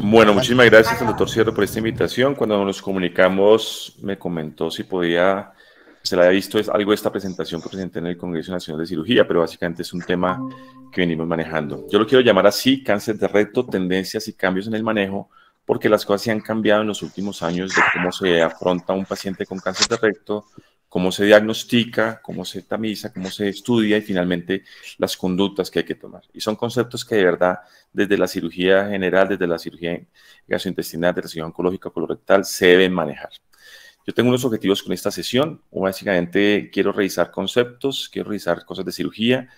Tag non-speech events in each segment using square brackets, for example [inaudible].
Bueno, muchísimas gracias al doctor por esta invitación. Cuando nos comunicamos, me comentó si podía, se la había visto es algo de esta presentación que presenté en el Congreso Nacional de Cirugía, pero básicamente es un tema que venimos manejando. Yo lo quiero llamar así, cáncer de recto, tendencias y cambios en el manejo, porque las cosas se han cambiado en los últimos años de cómo se afronta un paciente con cáncer de recto, cómo se diagnostica, cómo se tamiza, cómo se estudia y finalmente las conductas que hay que tomar. Y son conceptos que de verdad desde la cirugía general, desde la cirugía gastrointestinal, desde la cirugía oncológica colorectal, se deben manejar. Yo tengo unos objetivos con esta sesión. Básicamente quiero revisar conceptos, quiero revisar cosas de cirugía,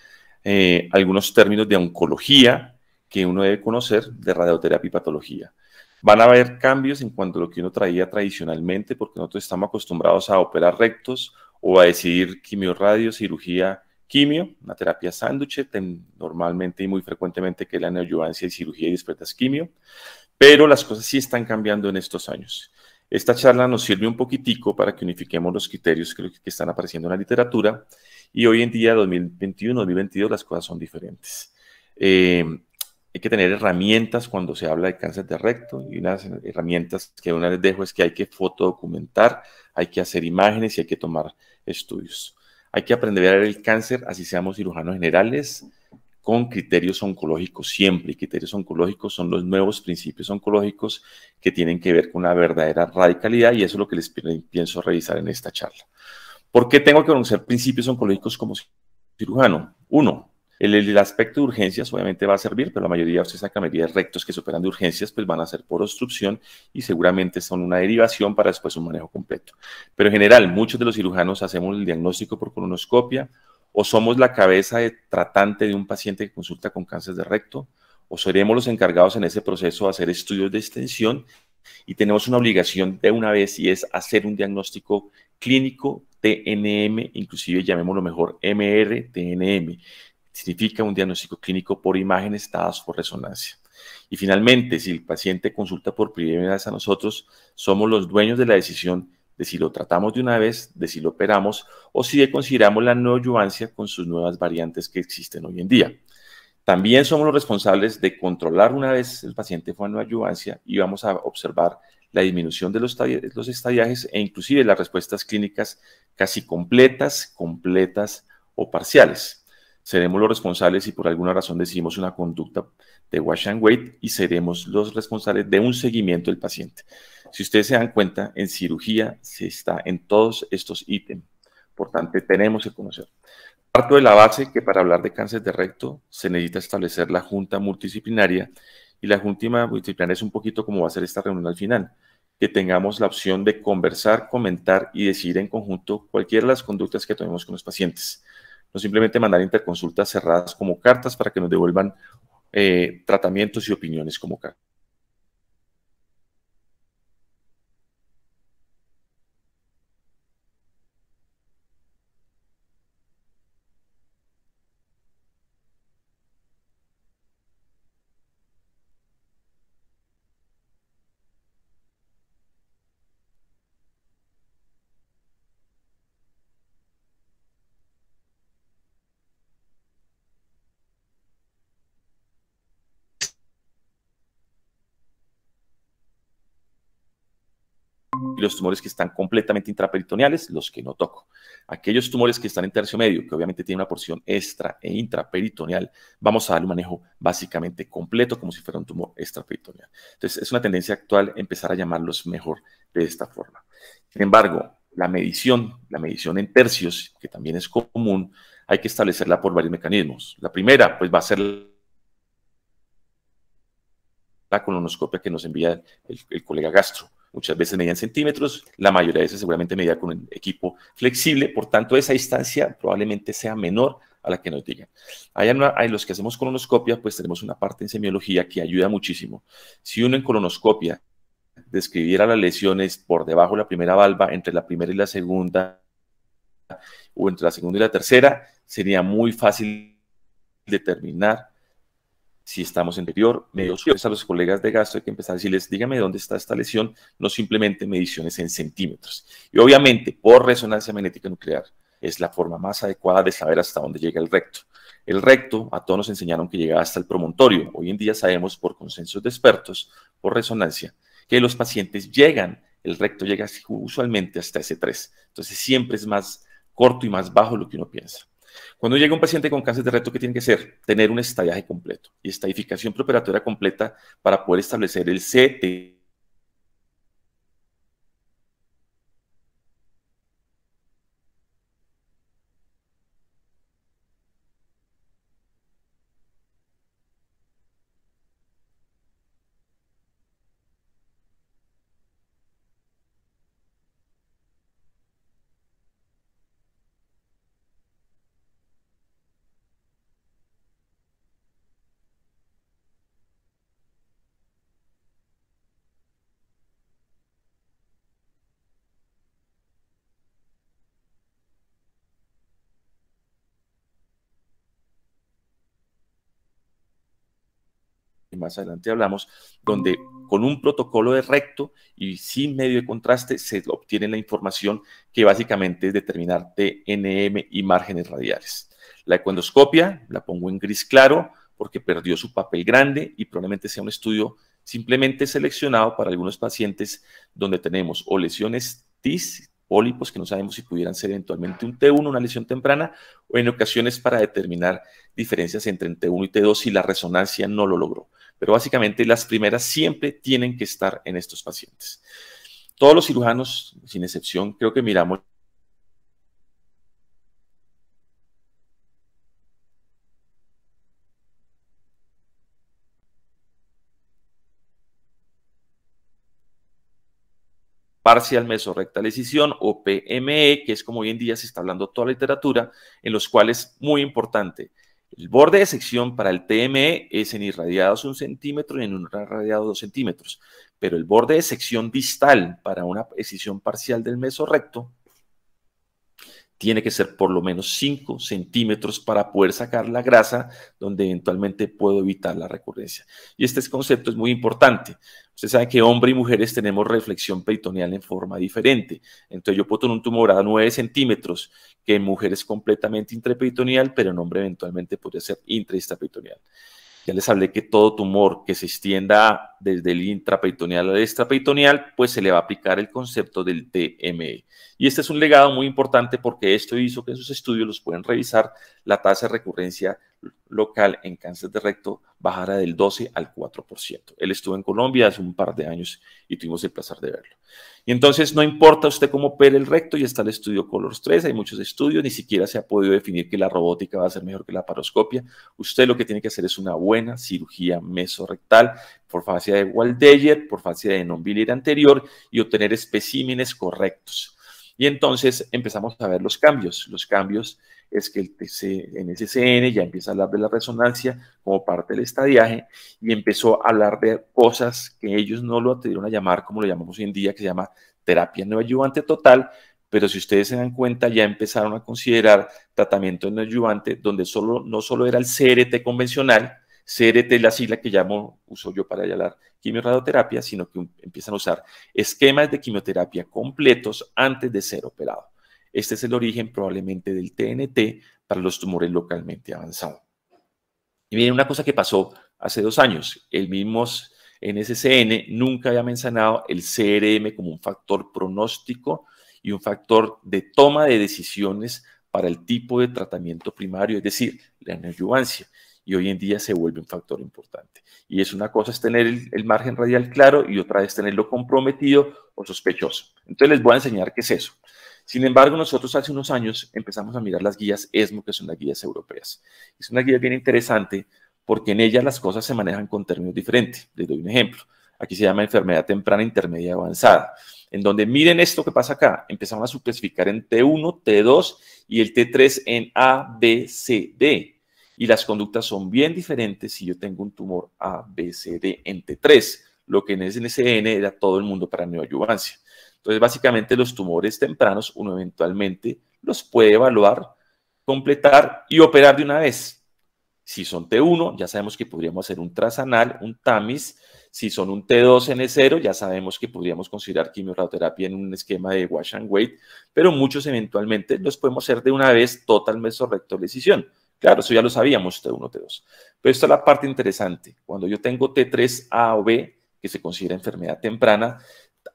eh, algunos términos de oncología que uno debe conocer de radioterapia y patología. Van a haber cambios en cuanto a lo que uno traía tradicionalmente, porque nosotros estamos acostumbrados a operar rectos o a decidir quimiorradio, cirugía quimio, una terapia sándwich, normalmente y muy frecuentemente que la neoadyuvancia y cirugía y después quimio, pero las cosas sí están cambiando en estos años. Esta charla nos sirve un poquitico para que unifiquemos los criterios que, están apareciendo en la literatura y hoy en día, 2021, 2022, las cosas son diferentes. Eh, hay que tener herramientas cuando se habla de cáncer de recto y unas herramientas que una les dejo es que hay que fotodocumentar, hay que hacer imágenes y hay que tomar estudios. Hay que aprender a ver el cáncer, así seamos cirujanos generales, con criterios oncológicos siempre. Y criterios oncológicos son los nuevos principios oncológicos que tienen que ver con una verdadera radicalidad y eso es lo que les pienso revisar en esta charla. ¿Por qué tengo que conocer principios oncológicos como cirujano? Uno, el, aspecto de urgencias obviamente va a servir, pero la mayoría, de ustedes sacan medidas rectos que superan de urgencias, pues van a ser por obstrucción y seguramente son una derivación para después un manejo completo. Pero en general, muchos de los cirujanos hacemos el diagnóstico por colonoscopia o somos la cabeza de tratante de un paciente que consulta con cáncer de recto o seremos los encargados en ese proceso de hacer estudios de extensión y tenemos una obligación de una vez y es hacer un diagnóstico clínico TNM, inclusive llamémoslo mejor MR-TNM, significa un diagnóstico clínico por imágenes dadas por resonancia. Y finalmente, si el paciente consulta por primera vez a nosotros, somos los dueños de la decisión de si lo tratamos de una vez, de si lo operamos o si consideramos la neoyuvancia con sus nuevas variantes que existen hoy en día. También somos los responsables de controlar una vez el paciente fue a ayudancia y vamos a observar la disminución de los, los estadiajes e inclusive las respuestas clínicas casi completas, completas o parciales seremos los responsables si por alguna razón decidimos una conducta de wash and wait y seremos los responsables de un seguimiento del paciente. Si ustedes se dan cuenta, en cirugía se está en todos estos ítems. Por tanto, tenemos que conocer. Parto de la base que para hablar de cáncer de recto se necesita establecer la junta multidisciplinaria y la junta multidisciplinaria es un poquito como va a ser esta reunión al final, que tengamos la opción de conversar, comentar y decidir en conjunto cualquiera de las conductas que tomemos con los pacientes no simplemente mandar interconsultas cerradas como cartas para que nos devuelvan eh, tratamientos y opiniones como cartas. los tumores que están completamente intraperitoneales, los que no toco. Aquellos tumores que están en tercio medio, que obviamente tienen una porción extra e intraperitoneal, vamos a darle un manejo básicamente completo como si fuera un tumor extraperitoneal. Entonces, es una tendencia actual empezar a llamarlos mejor de esta forma. Sin embargo, la medición, la medición en tercios, que también es común, hay que establecerla por varios mecanismos. La primera, pues va a ser la colonoscopia que nos envía el colega Gastro muchas veces medían centímetros, la mayoría de veces seguramente medía con un equipo flexible, por tanto esa distancia probablemente sea menor a la que nos digan. Hay, hay los que hacemos colonoscopia, pues tenemos una parte en semiología que ayuda muchísimo. Si uno en colonoscopia describiera las lesiones por debajo de la primera valva, entre la primera y la segunda, o entre la segunda y la tercera, sería muy fácil determinar si estamos en interior, mediciones a los colegas de gasto, hay que empezar a decirles, dígame dónde está esta lesión, no simplemente mediciones en centímetros. Y obviamente, por resonancia magnética nuclear, es la forma más adecuada de saber hasta dónde llega el recto. El recto, a todos nos enseñaron que llegaba hasta el promontorio. Hoy en día sabemos por consensos de expertos, por resonancia, que los pacientes llegan, el recto llega usualmente hasta ese 3. Entonces siempre es más corto y más bajo lo que uno piensa. Cuando llega un paciente con cáncer de reto, ¿qué tiene que ser? Tener un estallaje completo y estadificación preparatoria completa para poder establecer el CT más adelante hablamos, donde con un protocolo de recto y sin medio de contraste se obtiene la información que básicamente es determinar TNM y márgenes radiales. La ecuendoscopia la pongo en gris claro porque perdió su papel grande y probablemente sea un estudio simplemente seleccionado para algunos pacientes donde tenemos o lesiones TIS, pólipos pues, que no sabemos si pudieran ser eventualmente un T1, una lesión temprana, o en ocasiones para determinar diferencias entre T1 y T2 si la resonancia no lo logró. Pero básicamente las primeras siempre tienen que estar en estos pacientes. Todos los cirujanos, sin excepción, creo que miramos Parcial mesorrectal Escisión o PME, que es como hoy en día se está hablando toda la literatura, en los cuales, muy importante, el borde de sección para el TME es en irradiados un centímetro y en un irradiado dos centímetros, pero el borde de sección distal para una escisión parcial del mesorrecto tiene que ser por lo menos 5 centímetros para poder sacar la grasa donde eventualmente puedo evitar la recurrencia. Y este concepto es muy importante. Ustedes saben que hombre y mujeres tenemos reflexión peritoneal en forma diferente. Entonces yo puedo tener un tumor a 9 centímetros, que en mujeres es completamente intraperitoneal, pero en hombre eventualmente podría ser intra-extraperitoneal. Ya les hablé que todo tumor que se extienda desde el intraperitoneal al extraperitoneal, pues se le va a aplicar el concepto del TME. Y este es un legado muy importante porque esto hizo que sus estudios los pueden revisar, la tasa de recurrencia local en cáncer de recto bajara del 12 al 4%. Él estuvo en Colombia hace un par de años y tuvimos el placer de verlo. Y entonces no importa usted cómo pere el recto, y está el estudio Colors 3, hay muchos estudios, ni siquiera se ha podido definir que la robótica va a ser mejor que la paroscopia. Usted lo que tiene que hacer es una buena cirugía mesorrectal por fascia de Waldeyer, por fascia de non bilir anterior y obtener especímenes correctos. Y entonces empezamos a ver los cambios. Los cambios es que el TC, ya empieza a hablar de la resonancia como parte del estadiaje y empezó a hablar de cosas que ellos no lo atendieron a llamar, como lo llamamos hoy en día, que se llama terapia no ayudante total, pero si ustedes se dan cuenta, ya empezaron a considerar tratamiento no ayudante, donde solo, no solo era el CRT convencional, CRT es la sigla que llamo, uso yo para llamar quimioradioterapia, sino que empiezan a usar esquemas de quimioterapia completos antes de ser operado. Este es el origen probablemente del TNT para los tumores localmente avanzados. Y miren una cosa que pasó hace dos años. El mismo NSCN nunca había mencionado el CRM como un factor pronóstico y un factor de toma de decisiones para el tipo de tratamiento primario, es decir, la neoadyuvancia y hoy en día se vuelve un factor importante. Y es una cosa es tener el, margen radial claro y otra es tenerlo comprometido o sospechoso. Entonces les voy a enseñar qué es eso. Sin embargo, nosotros hace unos años empezamos a mirar las guías ESMO, que son las guías europeas. Es una guía bien interesante porque en ellas las cosas se manejan con términos diferentes. Les doy un ejemplo. Aquí se llama enfermedad temprana, intermedia, avanzada. En donde miren esto que pasa acá. Empezamos a subclasificar en T1, T2 y el T3 en A, B, C, D y las conductas son bien diferentes si yo tengo un tumor ABCD en T3, lo que en SNCN era todo el mundo para neoayuvancia. Entonces, básicamente los tumores tempranos uno eventualmente los puede evaluar, completar y operar de una vez. Si son T1, ya sabemos que podríamos hacer un trasanal, un TAMIS. Si son un T2N0, ya sabemos que podríamos considerar quimioterapia en un esquema de wash and wait, pero muchos eventualmente los podemos hacer de una vez total mesorrectal decisión. Claro, eso ya lo sabíamos, T1, este T2. Pero esta es la parte interesante. Cuando yo tengo T3, A o B, que se considera enfermedad temprana,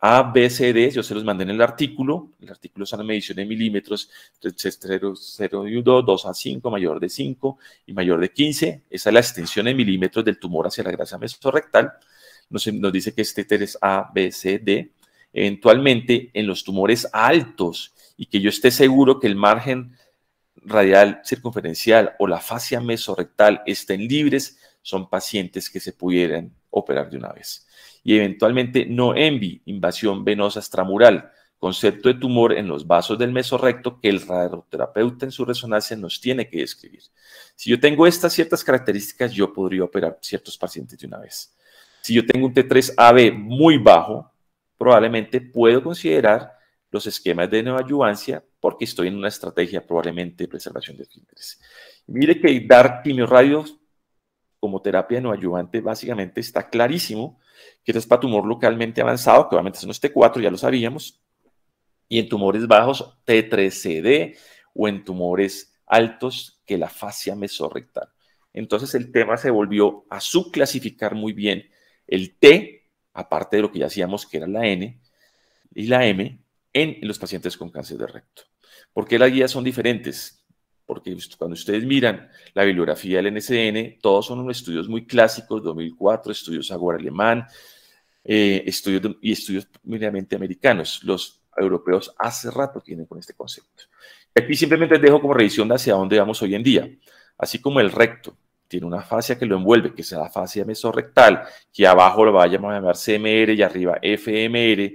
A, B, C, D, yo se los mandé en el artículo. El artículo es la medición en milímetros, entonces 0, 0 2, a 5, mayor de 5 y mayor de 15. Esa es la extensión en milímetros del tumor hacia la grasa mesorrectal. Nos, nos dice que este es T3, A, B, C, D. Eventualmente, en los tumores altos y que yo esté seguro que el margen radial circunferencial o la fascia mesorectal estén libres, son pacientes que se pudieran operar de una vez. Y eventualmente no envi, invasión venosa extramural, concepto de tumor en los vasos del mesorrecto que el radioterapeuta en su resonancia nos tiene que describir. Si yo tengo estas ciertas características, yo podría operar ciertos pacientes de una vez. Si yo tengo un T3AB muy bajo, probablemente puedo considerar los esquemas de neoayuvancia, porque estoy en una estrategia probablemente de preservación de esfínteres. Mire que dar quimiorradios como terapia neoayuvante básicamente está clarísimo que es para tumor localmente avanzado, que obviamente son los T4, ya lo sabíamos, y en tumores bajos T3CD o en tumores altos que la fascia mesorrectal. Entonces el tema se volvió a subclasificar muy bien el T, aparte de lo que ya hacíamos que era la N y la M, en los pacientes con cáncer de recto. ¿Por qué las guías son diferentes? Porque cuando ustedes miran la bibliografía del NCN, todos son estudios muy clásicos, 2004, estudios agua alemán, eh, estudios y estudios meramente americanos. Los europeos hace rato tienen con este concepto. Aquí simplemente dejo como revisión de hacia dónde vamos hoy en día. Así como el recto tiene una fascia que lo envuelve, que es la fascia mesorrectal, que abajo lo va a llamar CMR y arriba FMR,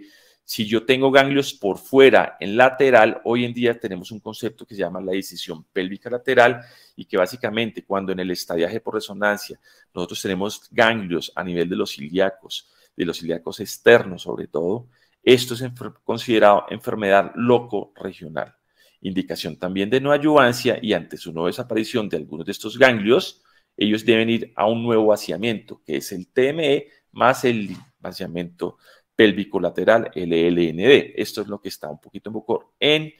si yo tengo ganglios por fuera, en lateral, hoy en día tenemos un concepto que se llama la decisión pélvica lateral y que básicamente cuando en el estadiaje por resonancia nosotros tenemos ganglios a nivel de los ilíacos, de los ilíacos externos sobre todo, esto es considerado enfermedad loco-regional. Indicación también de no ayuvancia y ante su no desaparición de algunos de estos ganglios, ellos deben ir a un nuevo vaciamiento, que es el TME más el vaciamiento pélvico lateral, LLND. Esto es lo que está un poquito en en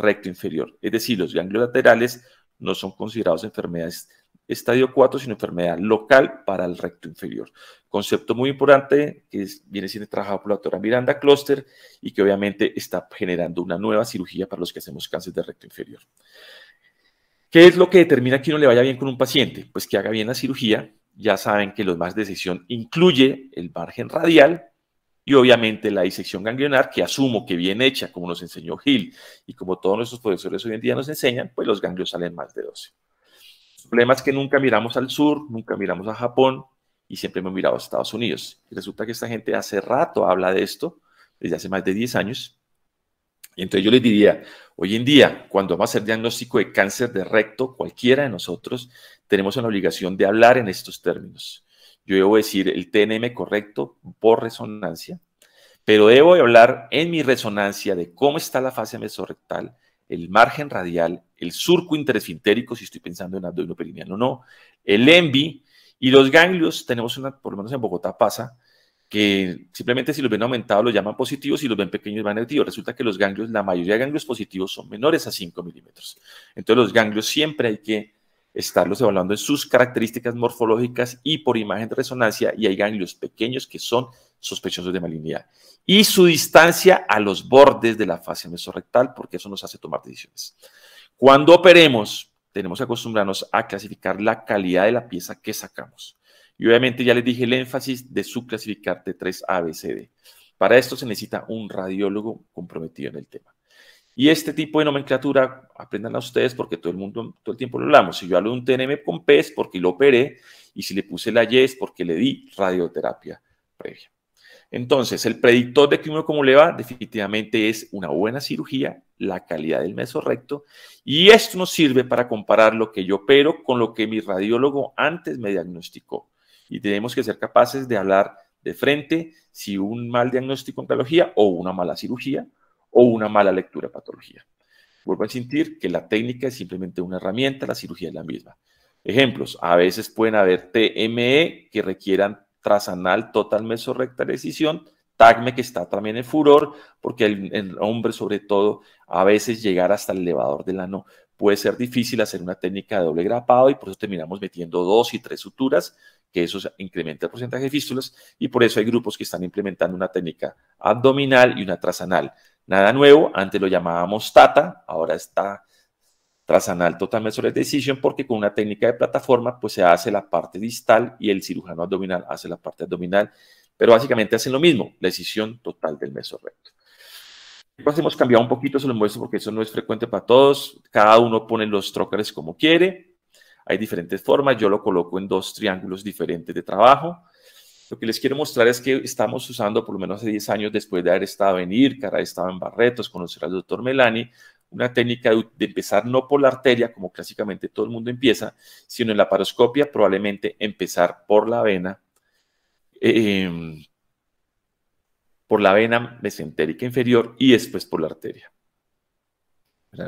recto inferior. Es decir, los ganglios laterales no son considerados enfermedades estadio 4, sino enfermedad local para el recto inferior. Concepto muy importante que viene siendo trabajado por la doctora Miranda Kloster y que obviamente está generando una nueva cirugía para los que hacemos cáncer de recto inferior. ¿Qué es lo que determina que uno le vaya bien con un paciente? Pues que haga bien la cirugía. Ya saben que los más de decisión incluye el margen radial, y obviamente la disección ganglionar, que asumo que bien hecha, como nos enseñó Gil y como todos nuestros profesores hoy en día nos enseñan, pues los ganglios salen más de 12. El problema es que nunca miramos al sur, nunca miramos a Japón y siempre hemos mirado a Estados Unidos. Y resulta que esta gente hace rato habla de esto, desde hace más de 10 años. Y entonces yo les diría, hoy en día, cuando vamos a hacer diagnóstico de cáncer de recto, cualquiera de nosotros, tenemos la obligación de hablar en estos términos yo debo decir el TNM correcto por resonancia, pero debo hablar en mi resonancia de cómo está la fase mesorectal, el margen radial, el surco interesfintérico, si estoy pensando en perineal o no, el ENVI y los ganglios. Tenemos una, por lo menos en Bogotá pasa, que simplemente si los ven aumentados los llaman positivos y si los ven pequeños van negativos. Resulta que los ganglios, la mayoría de ganglios positivos son menores a 5 milímetros. Entonces los ganglios siempre hay que estarlos evaluando en sus características morfológicas y por imagen de resonancia y hay ganglios pequeños que son sospechosos de malignidad. Y su distancia a los bordes de la fase mesorrectal, porque eso nos hace tomar decisiones. Cuando operemos, tenemos que acostumbrarnos a clasificar la calidad de la pieza que sacamos. Y obviamente ya les dije el énfasis de subclasificar t 3 abcd Para esto se necesita un radiólogo comprometido en el tema. Y este tipo de nomenclatura, aprendan a ustedes porque todo el mundo, todo el tiempo lo hablamos. Si yo hablo de un TNM con es porque lo operé y si le puse la YES porque le di radioterapia previa. Entonces, el predictor de que como cómo le va definitivamente es una buena cirugía, la calidad del mesorrecto y esto nos sirve para comparar lo que yo opero con lo que mi radiólogo antes me diagnosticó. Y tenemos que ser capaces de hablar de frente si un mal diagnóstico en oncología o una mala cirugía o una mala lectura de patología. Vuelvo a insistir que la técnica es simplemente una herramienta, la cirugía es la misma. Ejemplos, a veces pueden haber TME que requieran trasanal total mesorrectal decisión, TACME que está también en furor, porque el, el, hombre sobre todo a veces llegar hasta el elevador del ano puede ser difícil hacer una técnica de doble grapado y por eso terminamos metiendo dos y tres suturas, que eso incrementa el porcentaje de fístulas y por eso hay grupos que están implementando una técnica abdominal y una trasanal. Nada nuevo, antes lo llamábamos Tata, ahora está Trasanal Total Mesored Decision, porque con una técnica de plataforma, pues se hace la parte distal y el cirujano abdominal hace la parte abdominal, pero básicamente hacen lo mismo, la decisión total del mesorrecto. Después hemos cambiado un poquito, se lo muestro porque eso no es frecuente para todos. Cada uno pone los trócares como quiere. Hay diferentes formas. Yo lo coloco en dos triángulos diferentes de trabajo. Lo que les quiero mostrar es que estamos usando, por lo menos hace 10 años después de haber estado en IRCA, haber estado en Barretos, conocer al doctor Melani, una técnica de, empezar no por la arteria, como clásicamente todo el mundo empieza, sino en la paroscopia, probablemente empezar por la vena, em, por la vena mesentérica inferior y después por la arteria. me,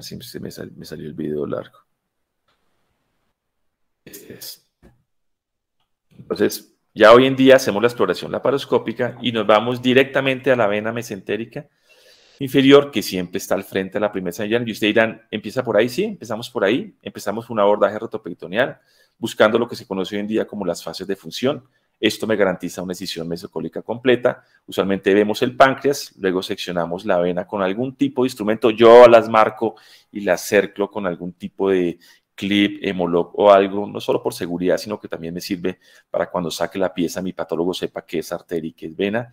me salió el video largo. Este es. Entonces, ya hoy en día hacemos la exploración laparoscópica y nos vamos directamente a la vena mesentérica inferior que siempre está al frente de la primera señal. Y ustedes dirán, ¿empieza por ahí? Sí, empezamos por ahí. Empezamos un abordaje retroperitoneal, buscando lo que se conoce hoy en día como las fases de función. Esto me garantiza una escisión mesocólica completa. Usualmente vemos el páncreas, luego seccionamos la vena con algún tipo de instrumento. Yo las marco y las cerclo con algún tipo de clip, hemolog o algo, no solo por seguridad, sino que también me sirve para cuando saque la pieza, mi patólogo sepa qué es arteria y qué es vena.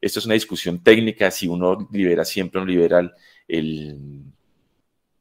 Esto es una discusión técnica, si uno libera siempre, uno libera el,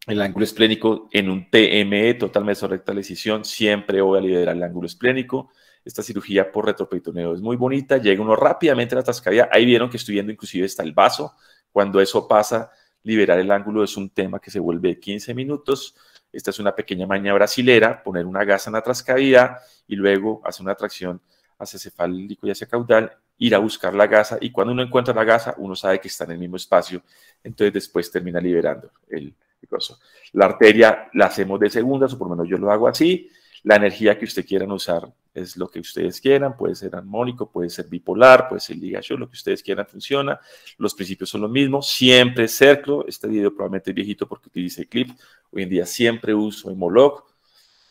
ángulo esplénico en un TME, total mesorrectal decisión, siempre voy a liberar el ángulo esplénico. Esta cirugía por retropeitoneo es muy bonita, llega uno rápidamente a la tascadilla, ahí vieron que estoy viendo inclusive está el vaso, cuando eso pasa, liberar el ángulo es un tema que se vuelve 15 minutos. Esta es una pequeña maña brasilera, poner una gasa en la trascavidad y luego hacer una tracción hacia cefálico y hacia caudal, ir a buscar la gasa y cuando uno encuentra la gasa, uno sabe que está en el mismo espacio, entonces después termina liberando el, proceso La arteria la hacemos de segundas, o por lo menos yo lo hago así. La energía que usted quieran usar es lo que ustedes quieran, puede ser armónico, puede ser bipolar, puede ser ligación, lo que ustedes quieran funciona, los principios son los mismos, siempre cerclo, este video probablemente es viejito porque utilice clip, hoy en día siempre uso hemolog,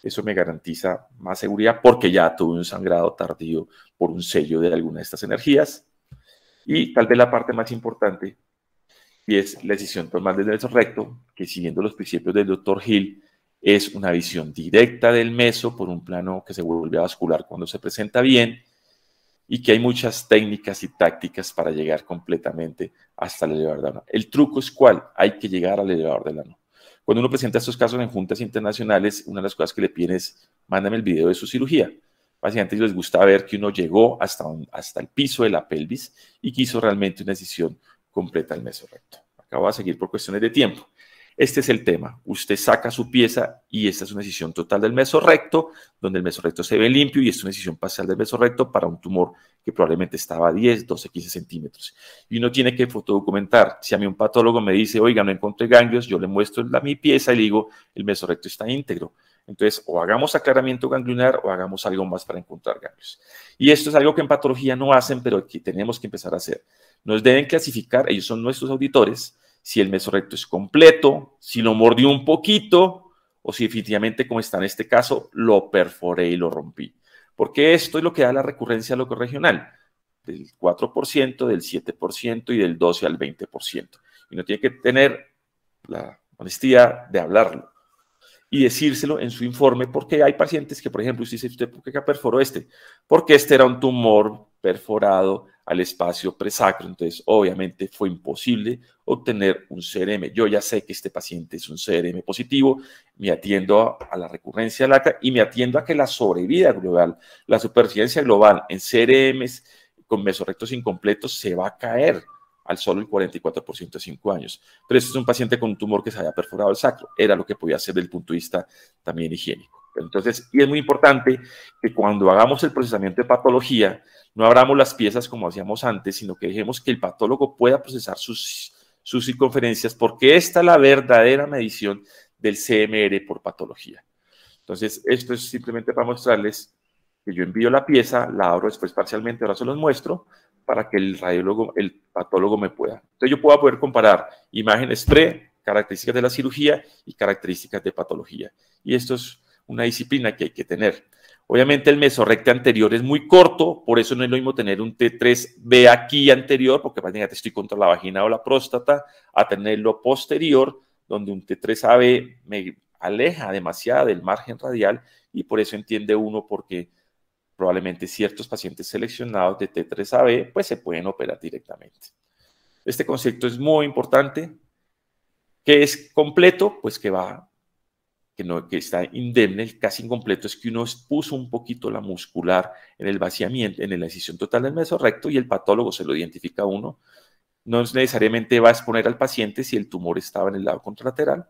eso me garantiza más seguridad porque ya tuve un sangrado tardío por un sello de alguna de estas energías. Y tal vez la parte más importante, y es la decisión tomada desde el recto, que siguiendo los principios del doctor Hill, es una visión directa del meso por un plano que se vuelve a vascular cuando se presenta bien y que hay muchas técnicas y tácticas para llegar completamente hasta el elevador de la El truco es cuál, hay que llegar al elevador de la mano. Cuando uno presenta estos casos en juntas internacionales, una de las cosas que le piden es, mándame el video de su cirugía. pacientes les gusta ver que uno llegó hasta, hasta el piso de la pelvis y que hizo realmente una decisión completa del meso recto. Acabo de seguir por cuestiones de tiempo. Este es el tema. Usted saca su pieza y esta es una decisión total del meso recto, donde el meso recto se ve limpio y es una decisión parcial del meso recto para un tumor que probablemente estaba a 10, 12, 15 centímetros. Y uno tiene que fotodocumentar. Si a mí un patólogo me dice, oiga, no encontré ganglios, yo le muestro la, mi pieza y le digo, el meso recto está íntegro. Entonces, o hagamos aclaramiento ganglionar o hagamos algo más para encontrar ganglios. Y esto es algo que en patología no hacen, pero que tenemos que empezar a hacer. Nos deben clasificar, ellos son nuestros auditores, si el mesorrecto es completo, si lo mordió un poquito o si definitivamente, como está en este caso, lo perforé y lo rompí. Porque esto es lo que da la recurrencia loco regional, del 4%, del 7% y del 12 al 20%. Y uno tiene que tener la honestidad de hablarlo y decírselo en su informe, porque hay pacientes que, por ejemplo, usted dice, ¿usted por qué perforó este? Porque este era un tumor perforado al espacio presacro. Entonces, obviamente fue imposible obtener un CRM. Yo ya sé que este paciente es un CRM positivo, me atiendo a, la recurrencia LACA y me atiendo a que la sobrevida global, la supervivencia global en CRMs con mesorrectos incompletos se va a caer al solo el 44% de 5 años. Pero este es un paciente con un tumor que se había perforado el sacro. Era lo que podía hacer desde el punto de vista también higiénico. Entonces, y es muy importante que cuando hagamos el procesamiento de patología, no abramos las piezas como hacíamos antes, sino que dejemos que el patólogo pueda procesar sus, sus circunferencias, porque esta es la verdadera medición del CMR por patología. Entonces, esto es simplemente para mostrarles que yo envío la pieza, la abro después parcialmente, ahora se los muestro, para que el radiólogo, el patólogo me pueda. Entonces, yo pueda poder comparar imágenes pre, características de la cirugía y características de patología. Y esto es una disciplina que hay que tener. Obviamente el mesorrecte anterior es muy corto, por eso no es lo mismo tener un T3B aquí anterior, porque estoy contra la vagina o la próstata, a tenerlo posterior, donde un T3AB me aleja demasiado del margen radial y por eso entiende uno porque probablemente ciertos pacientes seleccionados de T3AB pues se pueden operar directamente. Este concepto es muy importante. que es completo? Pues que va que, está indemne, casi incompleto, es que uno expuso un poquito la muscular en el vaciamiento, en la incisión total del meso recto, y el patólogo se lo identifica a uno. No necesariamente va a exponer al paciente si el tumor estaba en el lado contralateral,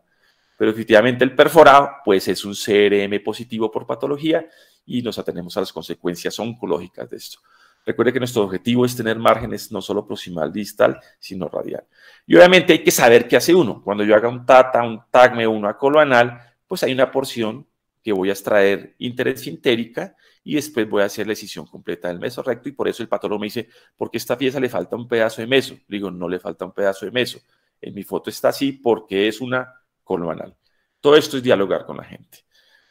pero efectivamente el perforado pues es un CRM positivo por patología y nos atenemos a las consecuencias oncológicas de esto. Recuerde que nuestro objetivo es tener márgenes no solo proximal distal, sino radial. Y obviamente hay que saber qué hace uno. Cuando yo haga un TATA, un tagme, uno a coloanal pues hay una porción que voy a extraer interés sintérica y después voy a hacer la decisión completa del meso recto y por eso el patólogo me dice, ¿por qué esta pieza le falta un pedazo de meso? digo, no le falta un pedazo de meso. En mi foto está así porque es una anal Todo esto es dialogar con la gente.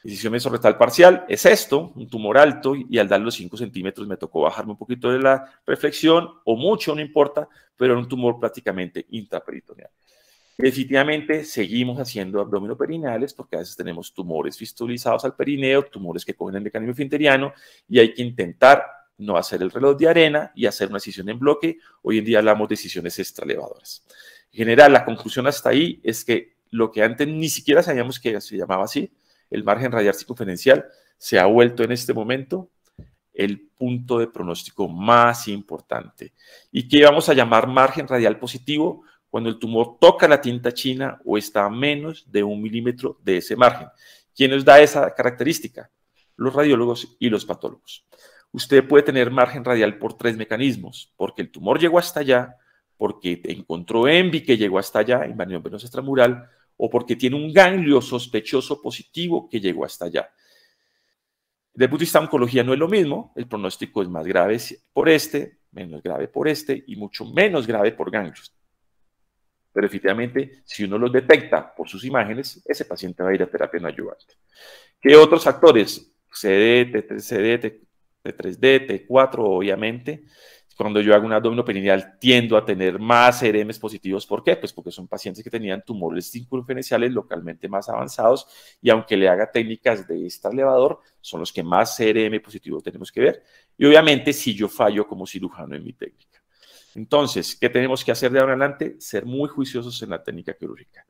Decisión mesorrectal parcial es esto, un tumor alto, y al dar los 5 centímetros me tocó bajarme un poquito de la reflexión, o mucho, no importa, pero era un tumor prácticamente intraperitoneal. Definitivamente seguimos haciendo abdominoperinales porque a veces tenemos tumores fistulizados al perineo, tumores que cogen el mecanismo finteriano y hay que intentar no hacer el reloj de arena y hacer una decisión en bloque. Hoy en día hablamos de decisiones extralevadoras. En general, la conclusión hasta ahí es que lo que antes ni siquiera sabíamos que se llamaba así, el margen radial circunferencial, se ha vuelto en este momento el punto de pronóstico más importante. ¿Y qué vamos a llamar margen radial positivo? cuando el tumor toca la tinta china o está a menos de un milímetro de ese margen. ¿Quién nos da esa característica? Los radiólogos y los patólogos. Usted puede tener margen radial por tres mecanismos, porque el tumor llegó hasta allá, porque encontró envi que llegó hasta allá, en venosa extramural, o porque tiene un ganglio sospechoso positivo que llegó hasta allá. Desde de vista de oncología no es lo mismo, el pronóstico es más grave por este, menos grave por este y mucho menos grave por ganglios. Pero efectivamente, si uno los detecta por sus imágenes, ese paciente va a ir a terapia no ayudante. ¿Qué otros factores? CDT, T3, T3D, T4, obviamente. Cuando yo hago un abdomen perineal, tiendo a tener más CRM e positivos. ¿Por qué? Pues porque son pacientes que tenían tumores circunferenciales localmente más avanzados y aunque le haga técnicas de este elevador, son los que más CRM e positivos tenemos que ver. Y obviamente si yo fallo como cirujano en mi técnica. Entonces, ¿qué tenemos que hacer de ahora en adelante? Ser muy juiciosos en la técnica quirúrgica.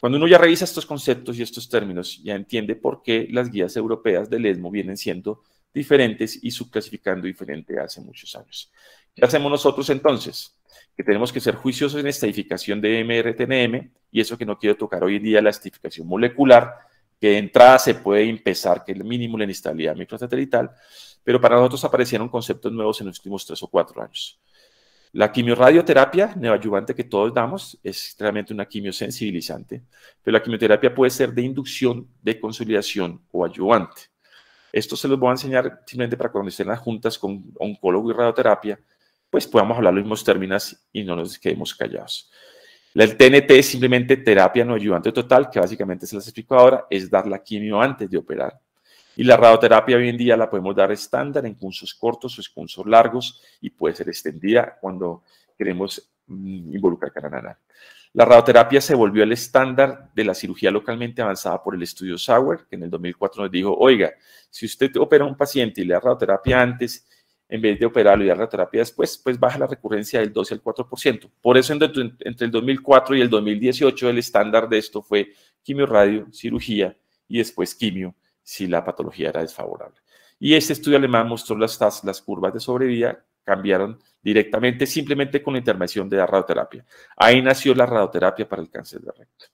Cuando uno ya revisa estos conceptos y estos términos, ya entiende por qué las guías europeas del ESMO vienen siendo diferentes y subclasificando diferente hace muchos años. ¿Qué hacemos nosotros entonces? Que tenemos que ser juiciosos en esta edificación de MRTNM y eso que no quiero tocar hoy en día, la estificación molecular, que de entrada se puede empezar, que el mínimo la inestabilidad microsatelital, pero para nosotros aparecieron conceptos nuevos en los últimos tres o cuatro años. La quimioradioterapia neoadyuvante que todos damos es realmente una quimiosensibilizante, pero la quimioterapia puede ser de inducción, de consolidación o ayudante. Esto se los voy a enseñar simplemente para cuando estén las juntas con oncólogo y radioterapia, pues podamos hablar los mismos términos y no nos quedemos callados. El TNT es simplemente terapia no ayudante total, que básicamente se las explico ahora, es dar la quimio antes de operar. Y la radioterapia hoy en día la podemos dar estándar en cursos cortos o en cursos largos y puede ser extendida cuando queremos mm, involucrar canal anal. La radioterapia se volvió el estándar de la cirugía localmente avanzada por el estudio Sauer, que en el 2004 nos dijo, oiga, si usted opera a un paciente y le da radioterapia antes, en vez de operarlo y dar radioterapia después, pues baja la recurrencia del 12 al 4%. Por eso entre el 2004 y el 2018 el estándar de esto fue radio cirugía y después quimio si la patología era desfavorable. Y este estudio alemán mostró las, las curvas de sobrevida cambiaron directamente simplemente con la intervención de la radioterapia. Ahí nació la radioterapia para el cáncer de recto.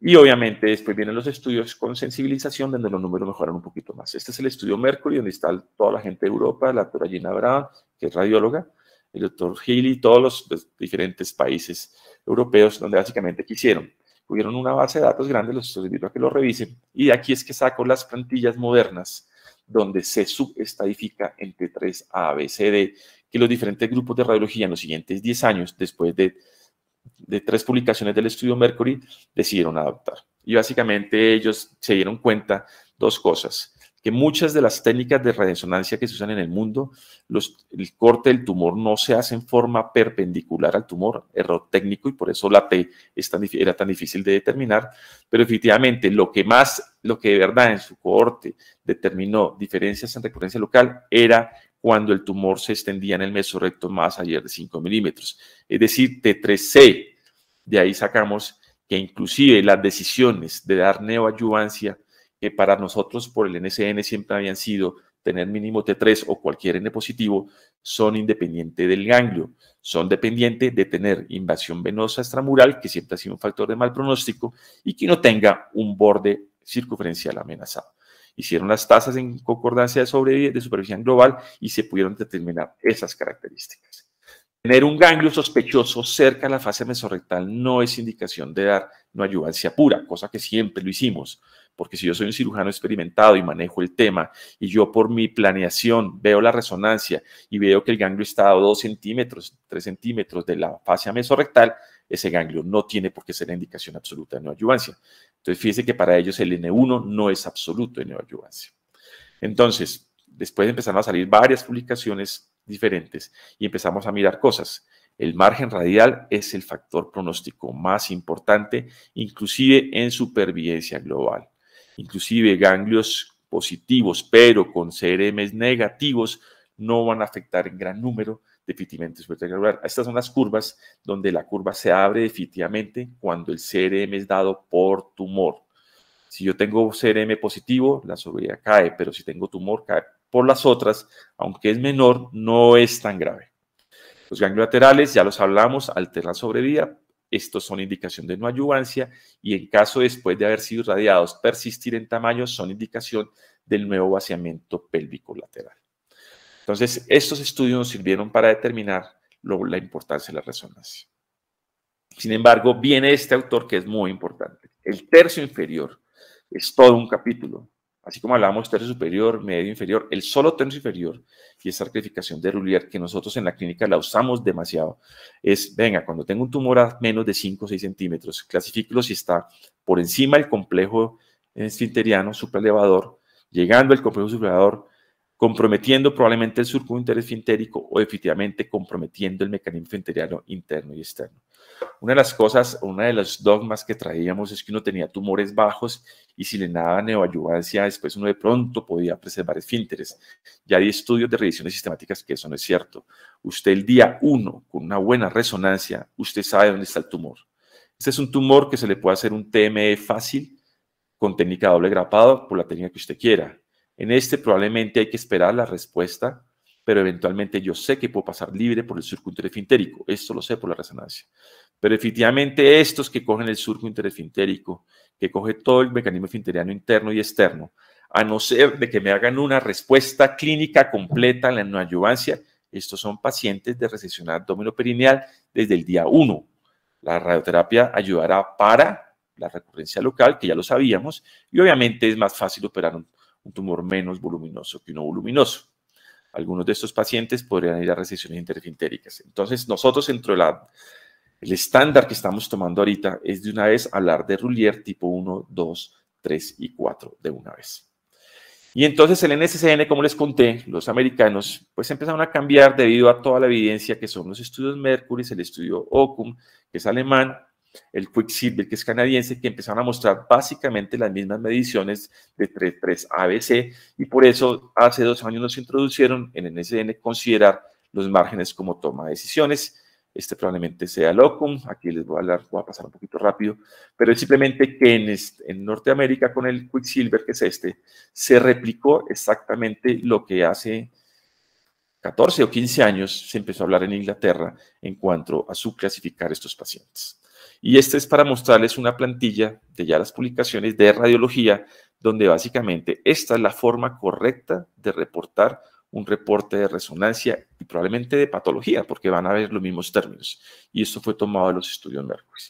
Y obviamente después vienen los estudios con sensibilización donde los números mejoran un poquito más. Este es el estudio Mercury, donde está toda la gente de Europa, la doctora Gina Brown, que es radióloga, el doctor Healy, todos los diferentes países europeos, donde básicamente quisieron tuvieron una base de datos grande, los invito a que lo revisen. Y de aquí es que saco las plantillas modernas, donde se subestadifica entre 3 A, B, C, D, que los diferentes grupos de radiología en los siguientes 10 años, después de, de tres publicaciones del estudio Mercury, decidieron adoptar. Y básicamente ellos se dieron cuenta dos cosas que muchas de las técnicas de resonancia que se usan en el mundo, el corte del tumor no se hace en forma perpendicular al tumor, error técnico, y por eso la T era tan difícil de determinar, pero efectivamente lo que más, lo que de verdad en su corte determinó diferencias en recurrencia local era cuando el tumor se extendía en el mesorrecto más allá de 5 milímetros, es decir, T3C. De ahí sacamos que inclusive las decisiones de dar neoayuvancia que para nosotros por el NCN siempre habían sido tener mínimo T3 o cualquier N positivo, son independientes del ganglio, son dependientes de tener invasión venosa extramural, que siempre ha sido un factor de mal pronóstico, y que no tenga un borde circunferencial amenazado. Hicieron las tasas en concordancia de, de supervisión global y se pudieron determinar esas características. Tener un ganglio sospechoso cerca de la fase mesorrectal no es indicación de dar no ayudancia pura, cosa que siempre lo hicimos, porque si yo soy un cirujano experimentado y manejo el tema y yo por mi planeación veo la resonancia y veo que el ganglio está a 2 centímetros, 3 centímetros de la fase mesorrectal, ese ganglio no tiene por qué ser indicación absoluta de ayudancia. Entonces, fíjense que para ellos el N1 no es absoluto de ayudancia. Entonces, después empezaron a salir varias publicaciones diferentes y empezamos a mirar cosas. El margen radial es el factor pronóstico más importante, inclusive en supervivencia global. Inclusive ganglios positivos, pero con CRMs negativos, no van a afectar en gran número definitivamente Estas son las curvas donde la curva se abre definitivamente cuando el CRM es dado por tumor. Si yo tengo CRM positivo, la sobrevida cae, pero si tengo tumor, cae por las otras, aunque es menor, no es tan grave. Los ganglios laterales, ya los hablamos, alteran sobrevida, estos son indicación de no ayuvancia, y en caso después de haber sido irradiados persistir en tamaño, son indicación del nuevo vaciamiento pélvico lateral. Entonces, estos estudios nos sirvieron para determinar la importancia de la resonancia. Sin embargo, viene este autor que es muy importante. El tercio inferior es todo un capítulo. Así como hablábamos tercio superior, medio inferior, el solo tercio inferior y esa rectificación de Rulier que nosotros en la clínica la usamos demasiado es, venga, cuando tengo un tumor a menos de 5 o 6 centímetros, clasifíquelo si está por encima del complejo esfinteriano supraelevador, llegando al complejo supraelevador, comprometiendo probablemente el surco de interés fintérico o efectivamente comprometiendo el mecanismo interno y externo. Una de las cosas, una de los dogmas que traíamos es que uno tenía tumores bajos y si le daban neoayuvancia, después uno de pronto podía preservar el esfínteres. Ya hay estudios de revisiones sistemáticas que eso no es cierto. Usted el día uno, con una buena resonancia, usted sabe dónde está el tumor. Este es un tumor que se le puede hacer un TME fácil con técnica doble grapado por la técnica que usted quiera en este probablemente hay que esperar la respuesta, pero eventualmente yo sé que puedo pasar libre por el surco interfintérico. Esto lo sé por la resonancia. Pero efectivamente estos que cogen el surco interfintérico, que coge todo el mecanismo finteriano interno y externo, a no ser de que me hagan una respuesta clínica completa en la noayuvancia, estos son pacientes de recesión perineal desde el día 1. La radioterapia ayudará para la recurrencia local, que ya lo sabíamos, y obviamente es más fácil operar un un tumor menos voluminoso que uno voluminoso. Algunos de estos pacientes podrían ir a recesiones interfintéricas. Entonces, nosotros dentro la estándar que estamos tomando ahorita es de una vez hablar de Rullier tipo 1, 2, 3 y 4 de una vez. Y entonces el NSCN, como les conté, los americanos, pues empezaron a cambiar debido a toda la evidencia que son los estudios Mercury, el estudio Ocum, que es alemán, el Quicksilver, que es canadiense, que empezaron a mostrar básicamente las mismas mediciones de 3,3 ABC y por eso hace dos años nos introducieron en el NSN considerar los márgenes como toma de decisiones. Este probablemente sea Locum, aquí les voy a hablar, voy a pasar un poquito rápido, pero es simplemente que en, Norteamérica con el Quicksilver, que es este, se replicó exactamente lo que hace 14 o 15 años se empezó a hablar en Inglaterra en cuanto a su clasificar estos pacientes. Y este es para mostrarles una plantilla de ya las publicaciones de radiología, donde básicamente esta es la forma correcta de reportar un reporte de resonancia y probablemente de patología, porque van a ver los mismos términos. Y esto fue tomado de los estudios Mercury.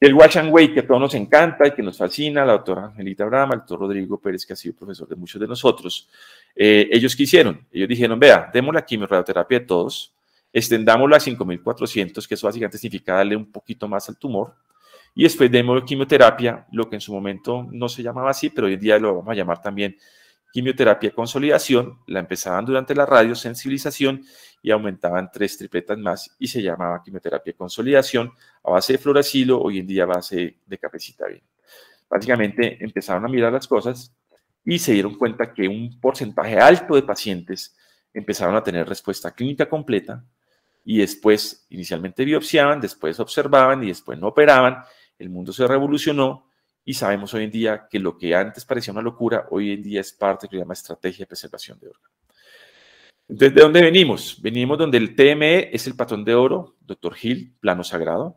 El Watch and Wait, que a todos nos encanta y que nos fascina, la doctora Angelita Brama, el doctor Rodrigo Pérez, que ha sido profesor de muchos de nosotros, eh, ellos quisieron, ellos dijeron, vea, demos la radioterapia de todos, extendámoslo a 5.400, que eso básicamente significa darle un poquito más al tumor, y después demos quimioterapia, lo que en su momento no se llamaba así, pero hoy en día lo vamos a llamar también quimioterapia consolidación, la empezaban durante la radiosensibilización y aumentaban tres tripletas más y se llamaba quimioterapia consolidación a base de floracilo, hoy en día a base de capecitabina. Básicamente empezaron a mirar las cosas y se dieron cuenta que un porcentaje alto de pacientes empezaron a tener respuesta clínica completa, y después inicialmente biopsiaban, después observaban y después no operaban. El mundo se revolucionó y sabemos hoy en día que lo que antes parecía una locura, hoy en día es parte de lo que se llama estrategia de preservación de órganos. Entonces, ¿de dónde venimos? Venimos donde el TME es el patrón de oro, doctor Gil, plano sagrado,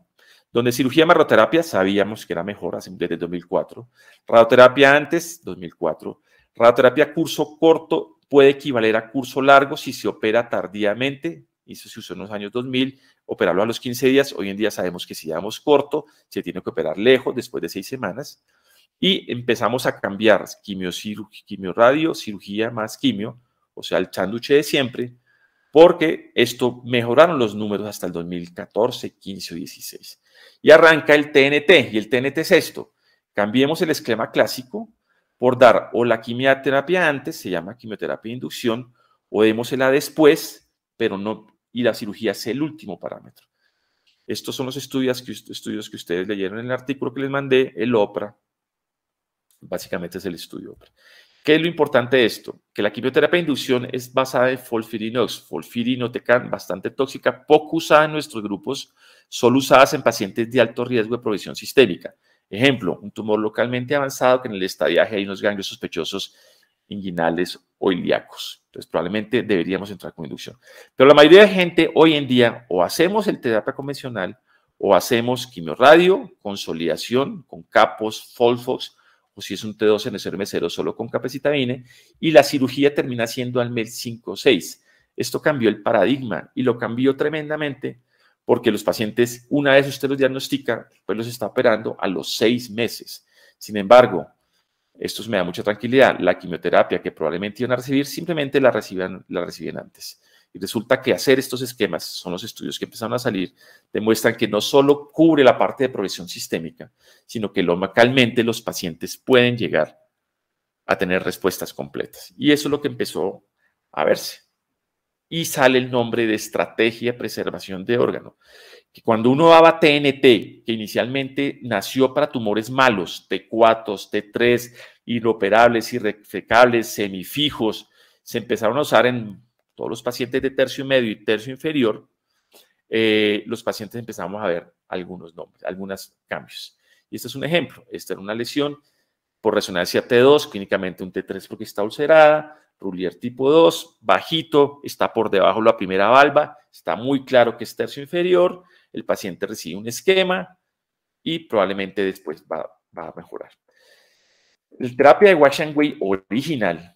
donde cirugía marroterapia sabíamos que era mejor desde 2004, radioterapia antes, 2004, radioterapia curso corto puede equivaler a curso largo si se opera tardíamente, eso se usó en los años 2000, operarlo a los 15 días. Hoy en día sabemos que si damos corto, se tiene que operar lejos después de seis semanas. Y empezamos a cambiar quimio, radio, cirugía más quimio, o sea, el chanduche de siempre, porque esto mejoraron los números hasta el 2014, 15 o 16. Y arranca el TNT, y el TNT es esto. Cambiemos el esquema clásico por dar o la quimioterapia antes, se llama quimioterapia de inducción, o démosela después, pero no, y la cirugía es el último parámetro. Estos son los estudios que, estudios que ustedes leyeron en el artículo que les mandé, el OPRA, básicamente es el estudio OPRA. ¿Qué es lo importante de esto? Que la quimioterapia de inducción es basada en folfirinox, tecan bastante tóxica, poco usada en nuestros grupos, solo usadas en pacientes de alto riesgo de provisión sistémica. Ejemplo, un tumor localmente avanzado que en el estadiaje hay unos ganglios sospechosos inguinales o ilíacos. Entonces, probablemente deberíamos entrar con inducción. Pero la mayoría de gente hoy en día o hacemos el terapia convencional o hacemos quimiorradio, consolidación con capos, Folfox, o si es un T2 en el CRM0 solo con capecitabine, y la cirugía termina siendo al mes 5 o 6. Esto cambió el paradigma y lo cambió tremendamente porque los pacientes, una vez usted los diagnostica, pues los está operando a los seis meses. Sin embargo, esto me da mucha tranquilidad. La quimioterapia que probablemente iban a recibir, simplemente la recibían la reciben antes. Y resulta que hacer estos esquemas, son los estudios que empezaron a salir, demuestran que no solo cubre la parte de progresión sistémica, sino que localmente los pacientes pueden llegar a tener respuestas completas. Y eso es lo que empezó a verse. Y sale el nombre de estrategia de preservación de órgano. Que cuando uno daba TNT, que inicialmente nació para tumores malos, T4, T3, inoperables, irrefecables, semifijos, se empezaron a usar en todos los pacientes de tercio medio y tercio inferior, eh, los pacientes empezamos a ver algunos nombres, algunos cambios. Y este es un ejemplo. Esta era una lesión por resonancia T2, clínicamente un T3 porque está ulcerada, Rulier tipo 2, bajito, está por debajo la primera valva, está muy claro que es tercio inferior, el paciente recibe un esquema y probablemente después va a mejorar. La terapia de Wang original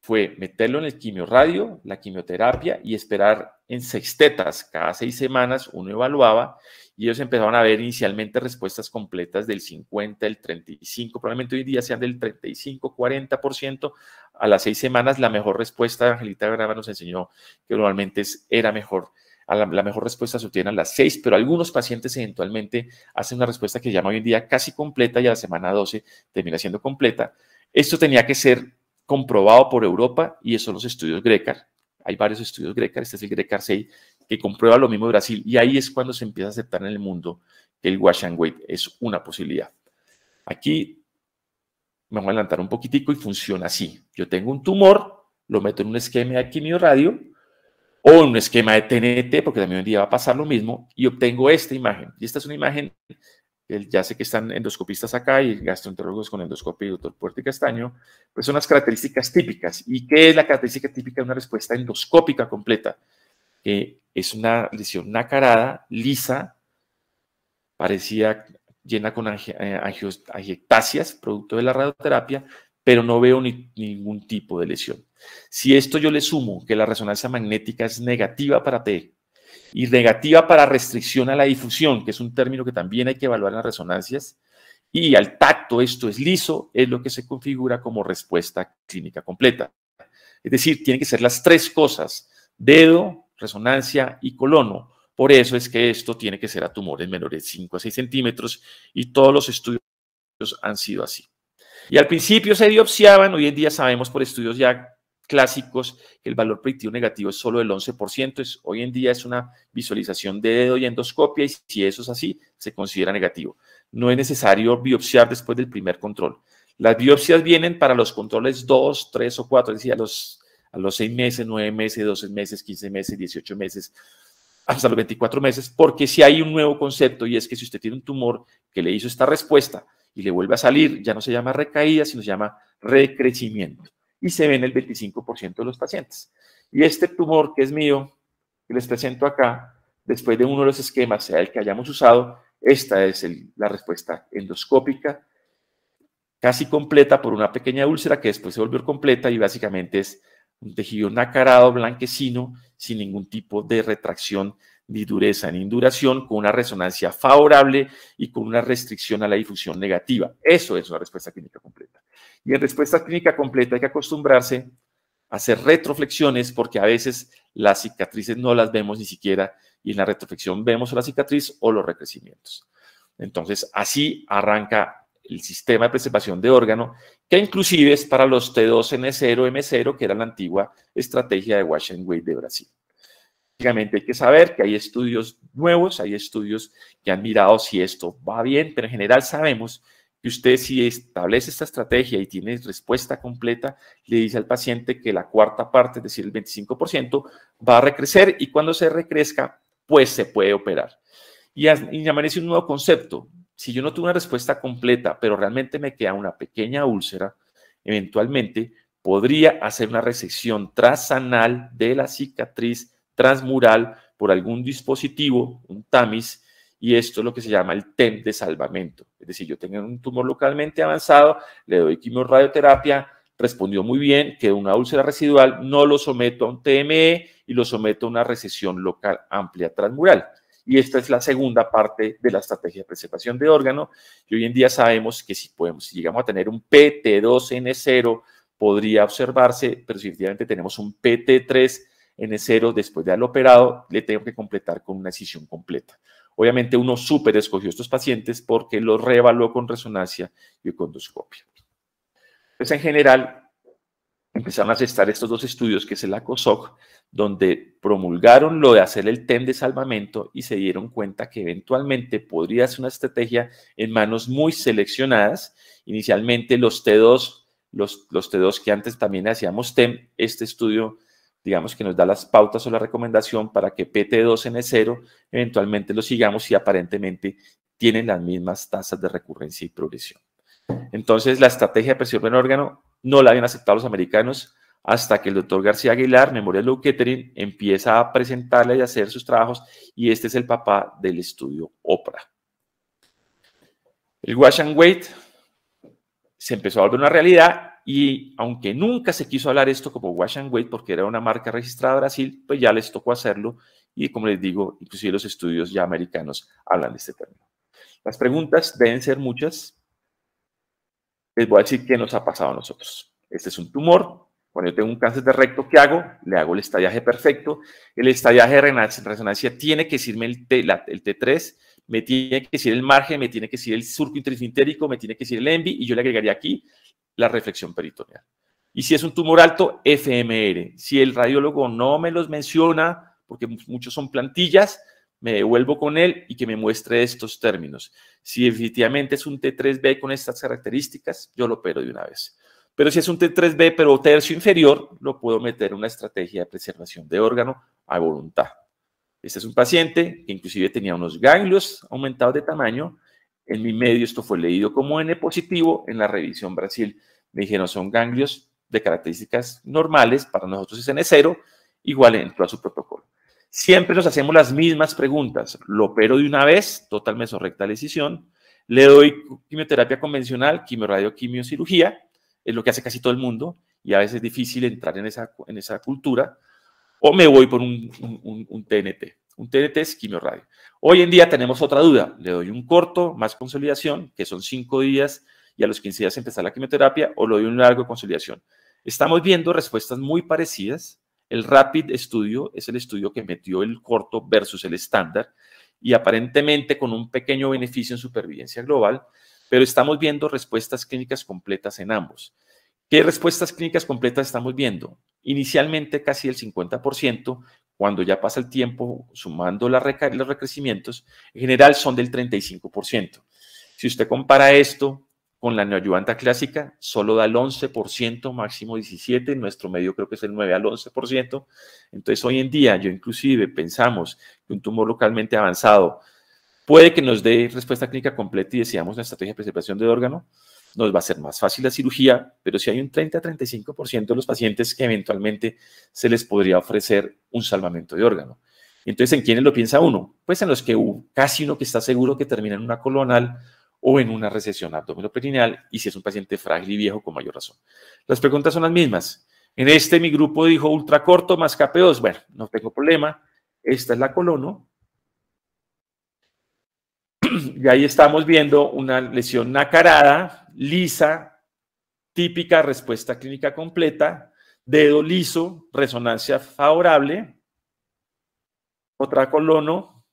fue meterlo en el quimiorradio, la quimioterapia y esperar en sextetas. Cada seis semanas uno evaluaba y ellos empezaban a ver inicialmente respuestas completas del 50, el 35, probablemente hoy día sean del 35, 40%. A las seis semanas la mejor respuesta, Angelita Grava nos enseñó que normalmente era mejor la, mejor respuesta se obtiene a las 6, pero algunos pacientes eventualmente hacen una respuesta que llama hoy en día casi completa y a la semana 12 termina siendo completa. Esto tenía que ser comprobado por Europa y eso los estudios Grecar. Hay varios estudios Grecar, este es el Grecar 6, que comprueba lo mismo de Brasil y ahí es cuando se empieza a aceptar en el mundo que el wash and wait es una posibilidad. Aquí me voy a adelantar un poquitico y funciona así. Yo tengo un tumor, lo meto en un esquema de radio o un esquema de TNT, porque también un día va a pasar lo mismo, y obtengo esta imagen. Y esta es una imagen, ya sé que están endoscopistas acá y gastroenterólogos con endoscopio y doctor Puerto y Castaño, pues son las características típicas. ¿Y qué es la característica típica de una respuesta endoscópica completa? es una lesión nacarada, lisa, parecía llena con eh, angiectasias, producto de la radioterapia, pero no veo ningún tipo de lesión. Si esto yo le sumo que la resonancia magnética es negativa para T y negativa para restricción a la difusión, que es un término que también hay que evaluar en las resonancias, y al tacto esto es liso, es lo que se configura como respuesta clínica completa. Es decir, tienen que ser las tres cosas, dedo, resonancia y colono. Por eso es que esto tiene que ser a tumores menores de 5 a 6 centímetros y todos los estudios han sido así. Y al principio se biopsiaban, hoy en día sabemos por estudios ya clásicos que el valor predictivo negativo es solo del 11%, es, hoy en día es una visualización de dedo y endoscopia y si eso es así, se considera negativo. No es necesario biopsiar después del primer control. Las biopsias vienen para los controles 2, 3 o 4, es decir, los, a los 6 meses, 9 meses, 12 meses, 15 meses, 18 meses, hasta los 24 meses, porque si hay un nuevo concepto y es que si usted tiene un tumor que le hizo esta respuesta, y le vuelve a salir, ya no se llama recaída, sino se llama recrecimiento. Y se ve en el 25% de los pacientes. Y este tumor que es mío, que les presento acá, después de uno de los esquemas, sea el que hayamos usado, esta es la respuesta endoscópica, casi completa por una pequeña úlcera que después se volvió completa y básicamente es un tejido nacarado, blanquecino, sin ningún tipo de retracción ni dureza ni induración, con una resonancia favorable y con una restricción a la difusión negativa. Eso es una respuesta clínica completa. Y en respuesta clínica completa hay que acostumbrarse a hacer retroflexiones porque a veces las cicatrices no las vemos ni siquiera y en la retroflexión vemos la cicatriz o los recrecimientos. Entonces, así arranca el sistema de preservación de órgano, que inclusive es para los T2N0M0, que era la antigua estrategia de Washington Way de Brasil. Básicamente hay que saber que hay estudios nuevos, hay estudios que han mirado si esto va bien, pero en general sabemos que usted si establece esta estrategia y tiene respuesta completa, le dice al paciente que la cuarta parte, es decir, el 25%, va a recrecer y cuando se recrezca, pues se puede operar. Y, y un nuevo concepto. Si yo no tuve una respuesta completa, pero realmente me queda una pequeña úlcera, eventualmente podría hacer una resección trasanal de la cicatriz transmural por algún dispositivo, un tamiz, y esto es lo que se llama el TEM de salvamento. Es decir, yo tengo un tumor localmente avanzado, le doy quimiorradioterapia, respondió muy bien, quedó una úlcera residual, no lo someto a un TME y lo someto a una recesión local amplia transmural. Y esta es la segunda parte de la estrategia de preservación de órgano. Y hoy en día sabemos que si, podemos, si llegamos a tener un PT2N0, podría observarse, pero si efectivamente tenemos un PT3, en cero, después de haberlo operado, le tengo que completar con una escisión completa. Obviamente uno súper escogió estos pacientes porque los reevaluó con resonancia y con endoscopia. Entonces, pues, en general, empezaron a hacer estos dos estudios, que es el ACOSOC, donde promulgaron lo de hacer el TEM de salvamento y se dieron cuenta que eventualmente podría ser una estrategia en manos muy seleccionadas. Inicialmente los T2, los, los T2 que antes también hacíamos TEM, este estudio digamos que nos da las pautas o la recomendación para que PT2N0 eventualmente lo sigamos y aparentemente tienen las mismas tasas de recurrencia y progresión. Entonces, la estrategia de presión en órgano no la habían aceptado los americanos hasta que el doctor García Aguilar, Memorial Lou Kettering, empieza a presentarle y hacer sus trabajos, y este es el papá del estudio OPRA. El wash and wait se empezó a volver una realidad y aunque nunca se quiso hablar esto como Wash and Wait porque era una marca registrada de Brasil, pues ya les tocó hacerlo y como les digo, inclusive los estudios ya americanos hablan de este término. Las preguntas deben ser muchas. Les voy a decir qué nos ha pasado a nosotros. Este es un tumor. Cuando yo tengo un cáncer de recto, ¿qué hago? Le hago el estallaje perfecto. El estallaje de resonancia tiene que decirme el, T, el T3, me tiene que decir el margen, me tiene que decir el surco sintérico me tiene que decir el ENVI, y yo le agregaría aquí la reflexión peritoneal. Y si es un tumor alto, FMR. Si el radiólogo no me los menciona, porque muchos son plantillas, me devuelvo con él y que me muestre estos términos. Si definitivamente es un T3B con estas características, yo lo opero de una vez. Pero si es un T3B, pero tercio inferior, lo puedo meter en una estrategia de preservación de órgano a voluntad. Este es un paciente que inclusive tenía unos ganglios aumentados de tamaño, en mi medio esto fue leído como N positivo en la revisión Brasil. Me dijeron, son ganglios de características normales, para nosotros es N0, igual entro a su protocolo. Siempre nos hacemos las mismas preguntas. Lo opero de una vez, total mesorrectal decisión. Le doy quimioterapia convencional, quimioradio, cirugía es lo que hace casi todo el mundo y a veces es difícil entrar en esa, en esa cultura. O me voy por un TNT. Un TDT es Hoy en día tenemos otra duda. Le doy un corto más consolidación, que son cinco días y a los 15 días empezar la quimioterapia, o le doy un largo de consolidación. Estamos viendo respuestas muy parecidas. El Rapid estudio es el estudio que metió el corto versus el estándar y aparentemente con un pequeño beneficio en supervivencia global, pero estamos viendo respuestas clínicas completas en ambos. ¿Qué respuestas clínicas completas estamos viendo? Inicialmente casi el 50% cuando ya pasa el tiempo, sumando los recrecimientos, en general son del 35%. Si usted compara esto con la neoayuvanta clásica, solo da el 11%, máximo 17%, nuestro medio creo que es el 9 al 11%. Entonces hoy en día yo inclusive pensamos que un tumor localmente avanzado puede que nos dé respuesta clínica completa y deseamos una estrategia de preservación de órgano, nos va a ser más fácil la cirugía, pero si hay un 30-35% de los pacientes que eventualmente se les podría ofrecer un salvamento de órgano. Entonces, ¿en quiénes lo piensa uno? Pues en los que casi uno que está seguro que termina en una colonal o en una recesión abdominoperineal y si es un paciente frágil y viejo con mayor razón. Las preguntas son las mismas. En este mi grupo dijo ultracorto más capeos, bueno, no tengo problema. Esta es la colono, [clears throat] y ahí estamos viendo una lesión nacarada, lisa, típica respuesta clínica completa, dedo liso, resonancia favorable, otra colono.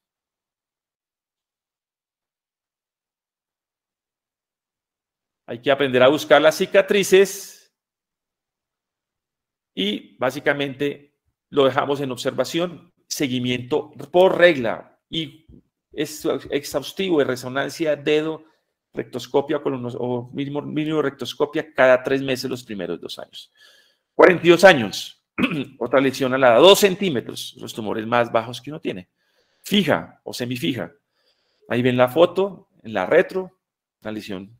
Hay que aprender a buscar las cicatrices y básicamente lo dejamos en observación, seguimiento por regla y es exhaustivo de resonancia dedo, rectoscopia o mínimo, rectoscopia cada tres meses los primeros dos años. 42 años, [clears throat] otra lesión alada, 2 centímetros, los tumores más bajos que uno tiene. Fija o semifija. Ahí ven la foto, en la retro, la lesión.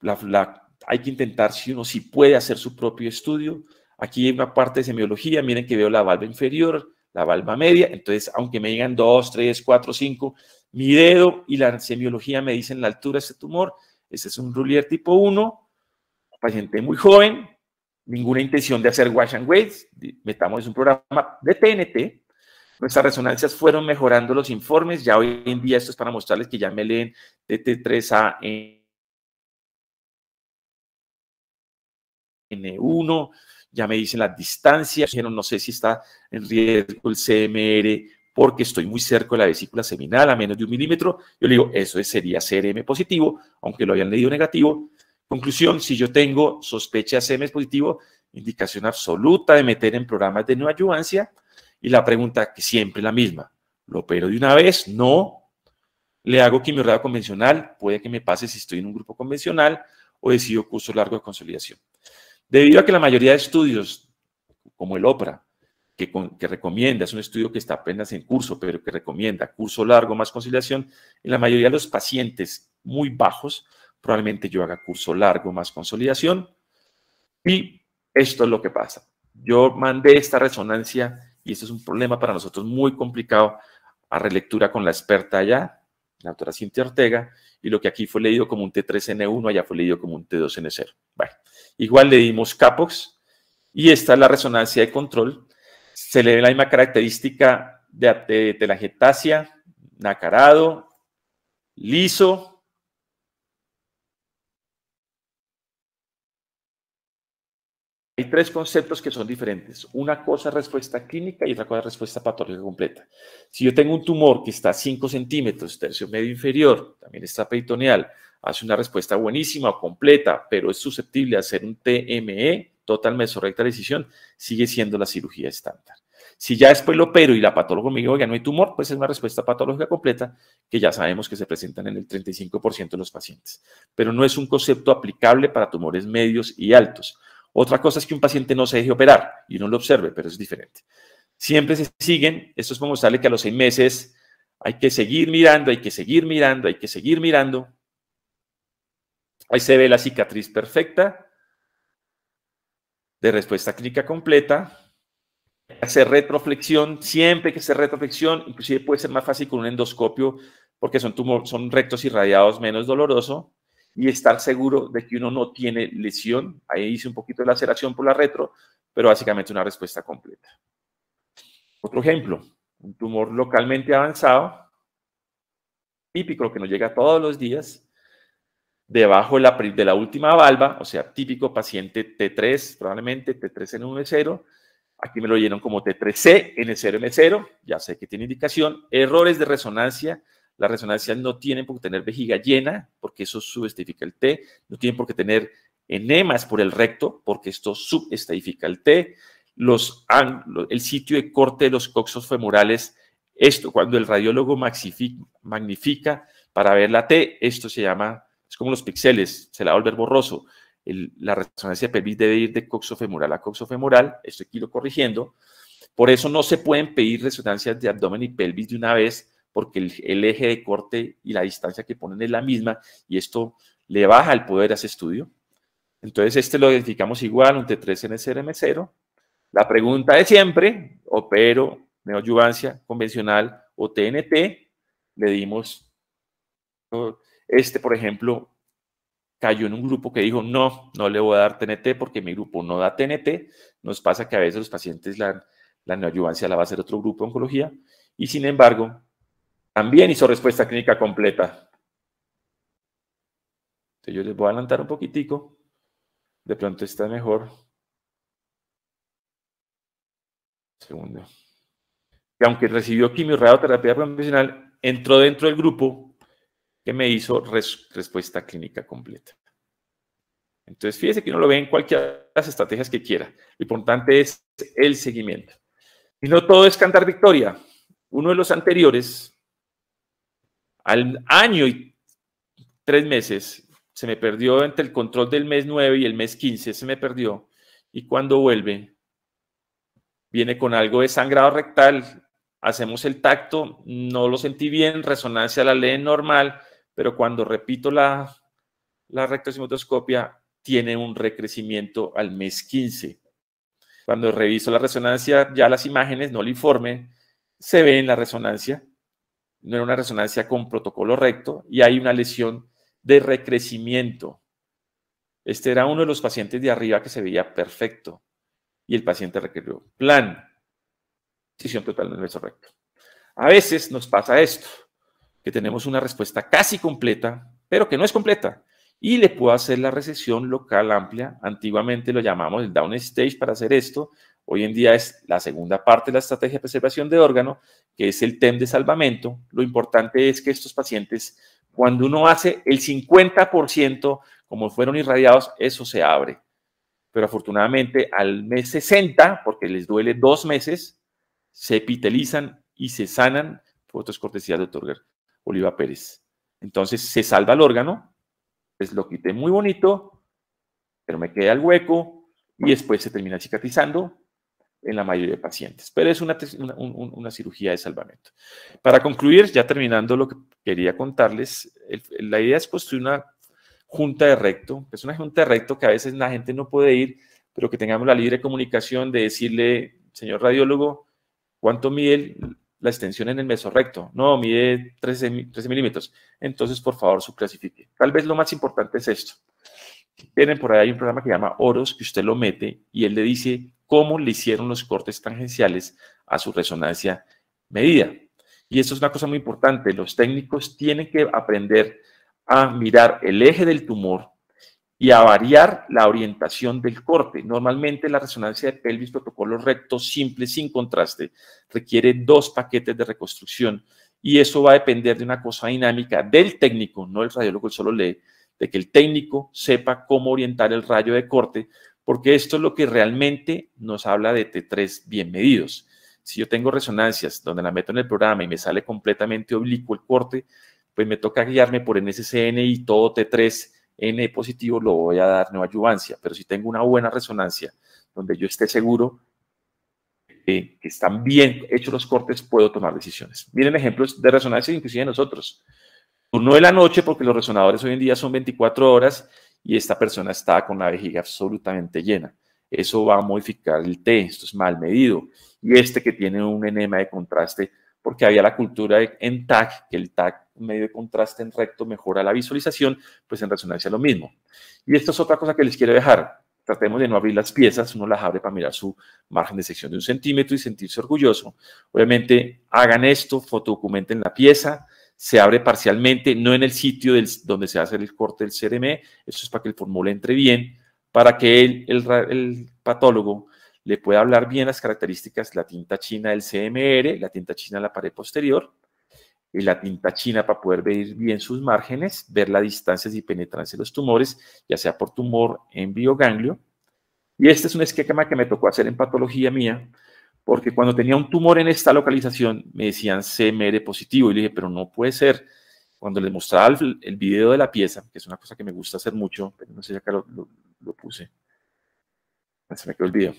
La, hay que intentar si uno si puede hacer su propio estudio. Aquí hay una parte de semiología, miren que veo la valva inferior, la valva media. Entonces, aunque me digan 2, 3, 4, 5, mi dedo y la semiología me dicen la altura de este tumor. Ese es un Rulier tipo 1, paciente muy joven, ninguna intención de hacer wash and weights. Metamos un programa de TNT. Nuestras resonancias fueron mejorando los informes. Ya hoy en día esto es para mostrarles que ya me leen t 3 a en N1, ya me dicen la distancia, dijeron, no sé si está en riesgo el CMR porque estoy muy cerca de la vesícula seminal, a menos de un milímetro. Yo le digo, eso sería CRM positivo, aunque lo hayan leído negativo. Conclusión, si yo tengo sospecha de CM positivo, indicación absoluta de meter en programas de ayudancia. Y la pregunta que siempre es la misma, ¿lo opero de una vez? No. ¿Le hago quimioterapia convencional? Puede que me pase si estoy en un grupo convencional o decido curso largo de consolidación. Debido a que la mayoría de estudios, como el OPRA, que, recomienda, es un estudio que está apenas en curso, pero que recomienda curso largo más consolidación, en la mayoría de los pacientes muy bajos, probablemente yo haga curso largo más consolidación. Y esto es lo que pasa. Yo mandé esta resonancia y esto es un problema para nosotros muy complicado a relectura con la experta allá, la doctora Cintia Ortega, y lo que aquí fue leído como un T3N1, allá fue leído como un T2N0 igual le dimos Capox y esta es la resonancia de control. Se le ve la misma característica de, de, la nacarado, liso, Hay tres conceptos que son diferentes. Una cosa es respuesta clínica y otra cosa es respuesta patológica completa. Si yo tengo un tumor que está a 5 centímetros, tercio medio inferior, también está peritoneal, hace una respuesta buenísima o completa, pero es susceptible a hacer un TME, total mesorrectal decisión, sigue siendo la cirugía estándar. Si ya después lo opero y la patóloga me dijo, oiga, no hay tumor, pues es una respuesta patológica completa que ya sabemos que se presentan en el 35% de los pacientes. Pero no es un concepto aplicable para tumores medios y altos. Otra cosa es que un paciente no se deje operar y uno lo observe, pero es diferente. Siempre se siguen, esto es como mostrarle que a los seis meses hay que seguir mirando, hay que seguir mirando, hay que seguir mirando. Ahí se ve la cicatriz perfecta de respuesta clínica completa hacer retroflexión, siempre hay que hacer retroflexión, inclusive puede ser más fácil con un endoscopio porque son, tumores, son rectos irradiados menos doloroso y estar seguro de que uno no tiene lesión. Ahí hice un poquito de laceración por la retro, pero básicamente una respuesta completa. Otro ejemplo, un tumor localmente avanzado, típico que nos llega todos los días, debajo de la, última valva, o sea, típico paciente T3, probablemente T3N1-0, e aquí me lo dieron como T3C, N0N0, ya sé que tiene indicación, errores de resonancia, la resonancia no tienen por qué tener vejiga llena, porque eso subestifica el T. No tienen por qué tener enemas por el recto, porque esto subestadifica el T. el sitio de corte de los coxos femorales, esto cuando el radiólogo magnifica para ver la T, esto se llama, es como los píxeles, se la va a volver borroso. la resonancia pelvis debe ir de coxo femoral a coxo femoral, esto aquí lo corrigiendo. Por eso no se pueden pedir resonancias de abdomen y pelvis de una vez, porque el, eje de corte y la distancia que ponen es la misma y esto le baja el poder a ese estudio. Entonces, este lo identificamos igual, un T3 en CRM0. La pregunta de siempre, opero, neoadyuvancia convencional o TNT, le dimos, este por ejemplo, cayó en un grupo que dijo, no, no le voy a dar TNT porque mi grupo no da TNT. Nos pasa que a veces los pacientes la, la la va a hacer otro grupo de oncología y sin embargo, también hizo respuesta clínica completa. Entonces yo les voy a adelantar un poquitico. De pronto está mejor. Segundo. y aunque recibió quimio-radioterapia profesional, entró dentro del grupo que me hizo respuesta clínica completa. Entonces, fíjese que uno lo ve en cualquiera de las estrategias que quiera. Lo importante es el seguimiento. Y no todo es cantar victoria. Uno de los anteriores al año y tres meses se me perdió entre el control del mes 9 y el mes 15, se me perdió. Y cuando vuelve, viene con algo de sangrado rectal, hacemos el tacto, no lo sentí bien, resonancia la ley normal, pero cuando repito la, la rectocimotoscopia, tiene un recrecimiento al mes 15. Cuando reviso la resonancia, ya las imágenes no le informe, se ve en la resonancia no era una resonancia con protocolo recto y hay una lesión de recrecimiento. Este era uno de los pacientes de arriba que se veía perfecto y el paciente requirió plan, decisión total del beso recto. A veces nos pasa esto, que tenemos una respuesta casi completa, pero que no es completa y le puedo hacer la recesión local amplia. Antiguamente lo llamamos el downstage para hacer esto Hoy en día es la segunda parte de la estrategia de preservación de órgano, que es el TEM de salvamento. Lo importante es que estos pacientes, cuando uno hace el 50%, como fueron irradiados, eso se abre. Pero afortunadamente al mes 60, porque les duele dos meses, se epitelizan y se sanan. Fotos cortesías de doctor Oliva Pérez. Entonces se salva el órgano, les pues lo quité muy bonito, pero me queda el hueco y después se termina cicatrizando en la mayoría de pacientes, pero es una, cirugía de salvamento. Para concluir, ya terminando lo que quería contarles, la idea es construir una junta de recto, es pues una junta de recto que a veces la gente no puede ir, pero que tengamos la libre comunicación de decirle, señor radiólogo, ¿cuánto mide la extensión en el meso recto? No, mide 13, milímetros. Entonces, por favor, subclasifique. Tal vez lo más importante es esto. Tienen por ahí un programa que se llama Oros, que usted lo mete y él le dice cómo le hicieron los cortes tangenciales a su resonancia medida. Y eso es una cosa muy importante. Los técnicos tienen que aprender a mirar el eje del tumor y a variar la orientación del corte. Normalmente la resonancia de pelvis protocolo recto simple sin contraste requiere dos paquetes de reconstrucción y eso va a depender de una cosa dinámica del técnico, no el radiólogo solo lee, de que el técnico sepa cómo orientar el rayo de corte porque esto es lo que realmente nos habla de T3 bien medidos. Si yo tengo resonancias donde la meto en el programa y me sale completamente oblicuo el corte, pues me toca guiarme por NSCN y todo T3 N positivo lo voy a dar ayuvancia. Pero si tengo una buena resonancia donde yo esté seguro eh, que están bien hechos los cortes, puedo tomar decisiones. Miren ejemplos de resonancias inclusive nosotros. Turno de la noche, porque los resonadores hoy en día son 24 horas y esta persona está con la vejiga absolutamente llena. Eso va a modificar el T, esto es mal medido. Y este que tiene un enema de contraste, porque había la cultura en TAC, que el TAC medio de contraste en recto mejora la visualización, pues en resonancia lo mismo. Y esto es otra cosa que les quiero dejar. Tratemos de no abrir las piezas, uno las abre para mirar su margen de sección de un centímetro y sentirse orgulloso. Obviamente, hagan esto, fotodocumenten la pieza, se abre parcialmente, no en el sitio donde se hace el corte del CRM, eso es para que el formulario entre bien, para que el, el, patólogo le pueda hablar bien las características, la tinta china del CMR, la tinta china en la pared posterior, y la tinta china para poder ver bien sus márgenes, ver las distancias y penetrancia de los tumores, ya sea por tumor en bioganglio. Y este es un esquema que me tocó hacer en patología mía, porque cuando tenía un tumor en esta localización me decían CMR positivo y le dije, pero no puede ser. Cuando les mostraba el, video de la pieza, que es una cosa que me gusta hacer mucho, pero no sé si acá lo, puse, ah, se me quedó el video.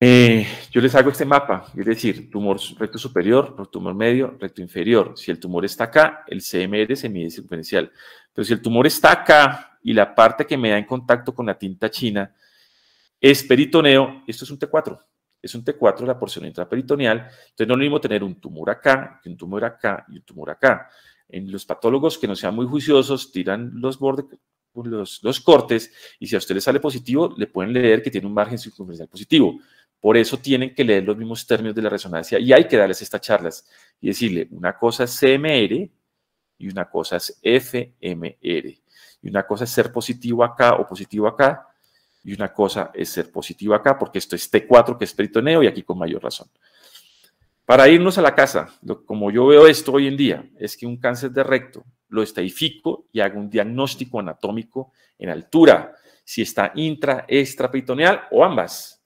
Eh, yo les hago este mapa, es decir, tumor recto superior, tumor medio, recto inferior. Si el tumor está acá, el CMR se mide circunferencial. Pero si el tumor está acá y la parte que me da en contacto con la tinta china es peritoneo, esto es un T4, es un T4 la porción intraperitoneal, entonces no es lo mismo tener un tumor acá, un tumor acá y un tumor acá. En los patólogos que no sean muy juiciosos tiran los bordes, los, los cortes y si a usted le sale positivo, le pueden leer que tiene un margen circunferencial positivo. Por eso tienen que leer los mismos términos de la resonancia y hay que darles estas charlas y decirle, una cosa es CMR y una cosa es FMR. Y una cosa es ser positivo acá o positivo acá y una cosa es ser positivo acá, porque esto es T4, que es peritoneo, y aquí con mayor razón. Para irnos a la casa, como yo veo esto hoy en día, es que un cáncer de recto lo estadifico y hago un diagnóstico anatómico en altura, si está intra, extraperitoneal o ambas.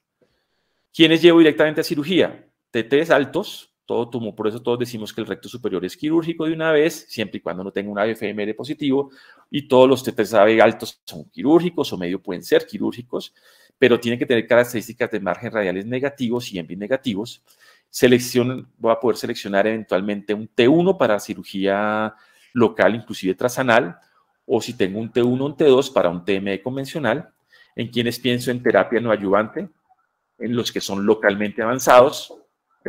¿Quiénes llevo directamente a cirugía? TTs altos, todo tumor, por eso todos decimos que el recto superior es quirúrgico de una vez, siempre y cuando no tenga un AFMR positivo, y todos los T3AV altos son quirúrgicos o medio pueden ser quirúrgicos, pero tienen que tener características de margen radiales negativos y bien negativos. Selección, voy a poder seleccionar eventualmente un T1 para cirugía local, inclusive trasanal, o si tengo un T1 o un T2 para un TME convencional, en quienes pienso en terapia no ayudante, en los que son localmente avanzados,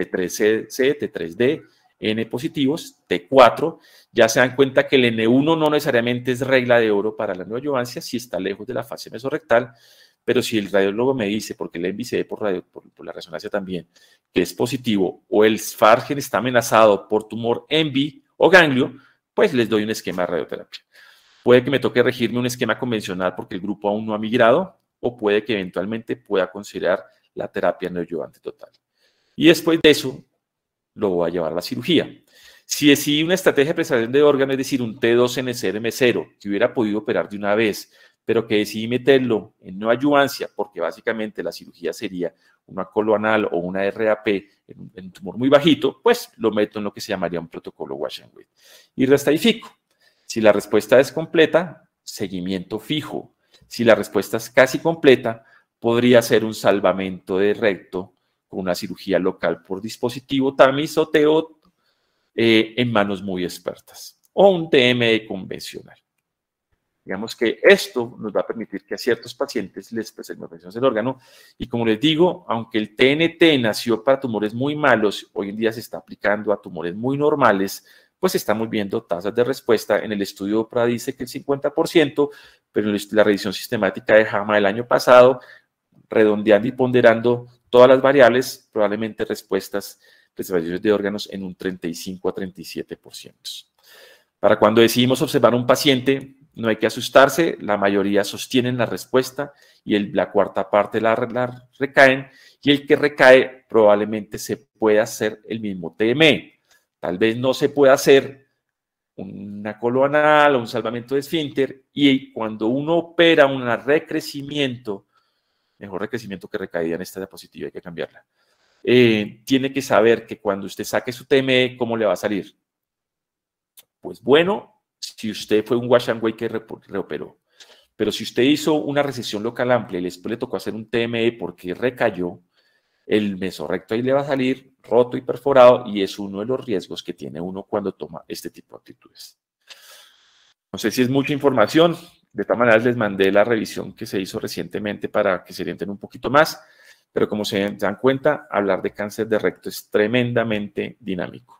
T3C, T3D, N positivos, T4, ya se dan cuenta que el N1 no necesariamente es regla de oro para la neoadyuvancia si está lejos de la fase mesorrectal, pero si el radiólogo me dice, porque el NBCD por, radio, por, la resonancia también, que es positivo o el esfargen está amenazado por tumor ENVI o ganglio, pues les doy un esquema de radioterapia. Puede que me toque regirme un esquema convencional porque el grupo aún no ha migrado o puede que eventualmente pueda considerar la terapia neoyuvante total. Y después de eso, lo voy a llevar a la cirugía. Si decidí una estrategia de preservación de órgano, es decir, un T2NCRM0, que hubiera podido operar de una vez, pero que decidí meterlo en no ayudancia, porque básicamente la cirugía sería una coloanal o una RAP en, un tumor muy bajito, pues lo meto en lo que se llamaría un protocolo Washington and Y restarifico. Si la respuesta es completa, seguimiento fijo. Si la respuesta es casi completa, podría ser un salvamento de recto con una cirugía local por dispositivo tamizoteo eh, en manos muy expertas o un TME convencional. Digamos que esto nos va a permitir que a ciertos pacientes les preservemos del órgano. Y como les digo, aunque el TNT nació para tumores muy malos, hoy en día se está aplicando a tumores muy normales, pues estamos viendo tasas de respuesta. En el estudio PRA dice que el 50%, pero la revisión sistemática de JAMA del año pasado, redondeando y ponderando, todas las variables, probablemente respuestas preservaciones de órganos en un 35 a 37%. Para cuando decidimos observar un paciente, no hay que asustarse, la mayoría sostienen la respuesta y el, la cuarta parte la, recaen y el que recae probablemente se puede hacer el mismo TME. Tal vez no se pueda hacer una colonal o un salvamento de esfínter y cuando uno opera un recrecimiento mejor recrecimiento que recaía en esta diapositiva, hay que cambiarla. Eh, tiene que saber que cuando usted saque su TME, ¿cómo le va a salir? Pues bueno, si usted fue un wash and wait que reoperó. Pero si usted hizo una recesión local amplia y después le tocó hacer un TME porque recayó, el mesorrecto ahí le va a salir roto y perforado y es uno de los riesgos que tiene uno cuando toma este tipo de actitudes. No sé si es mucha información, de esta manera les mandé la revisión que se hizo recientemente para que se orienten un poquito más, pero como se dan cuenta, hablar de cáncer de recto es tremendamente dinámico.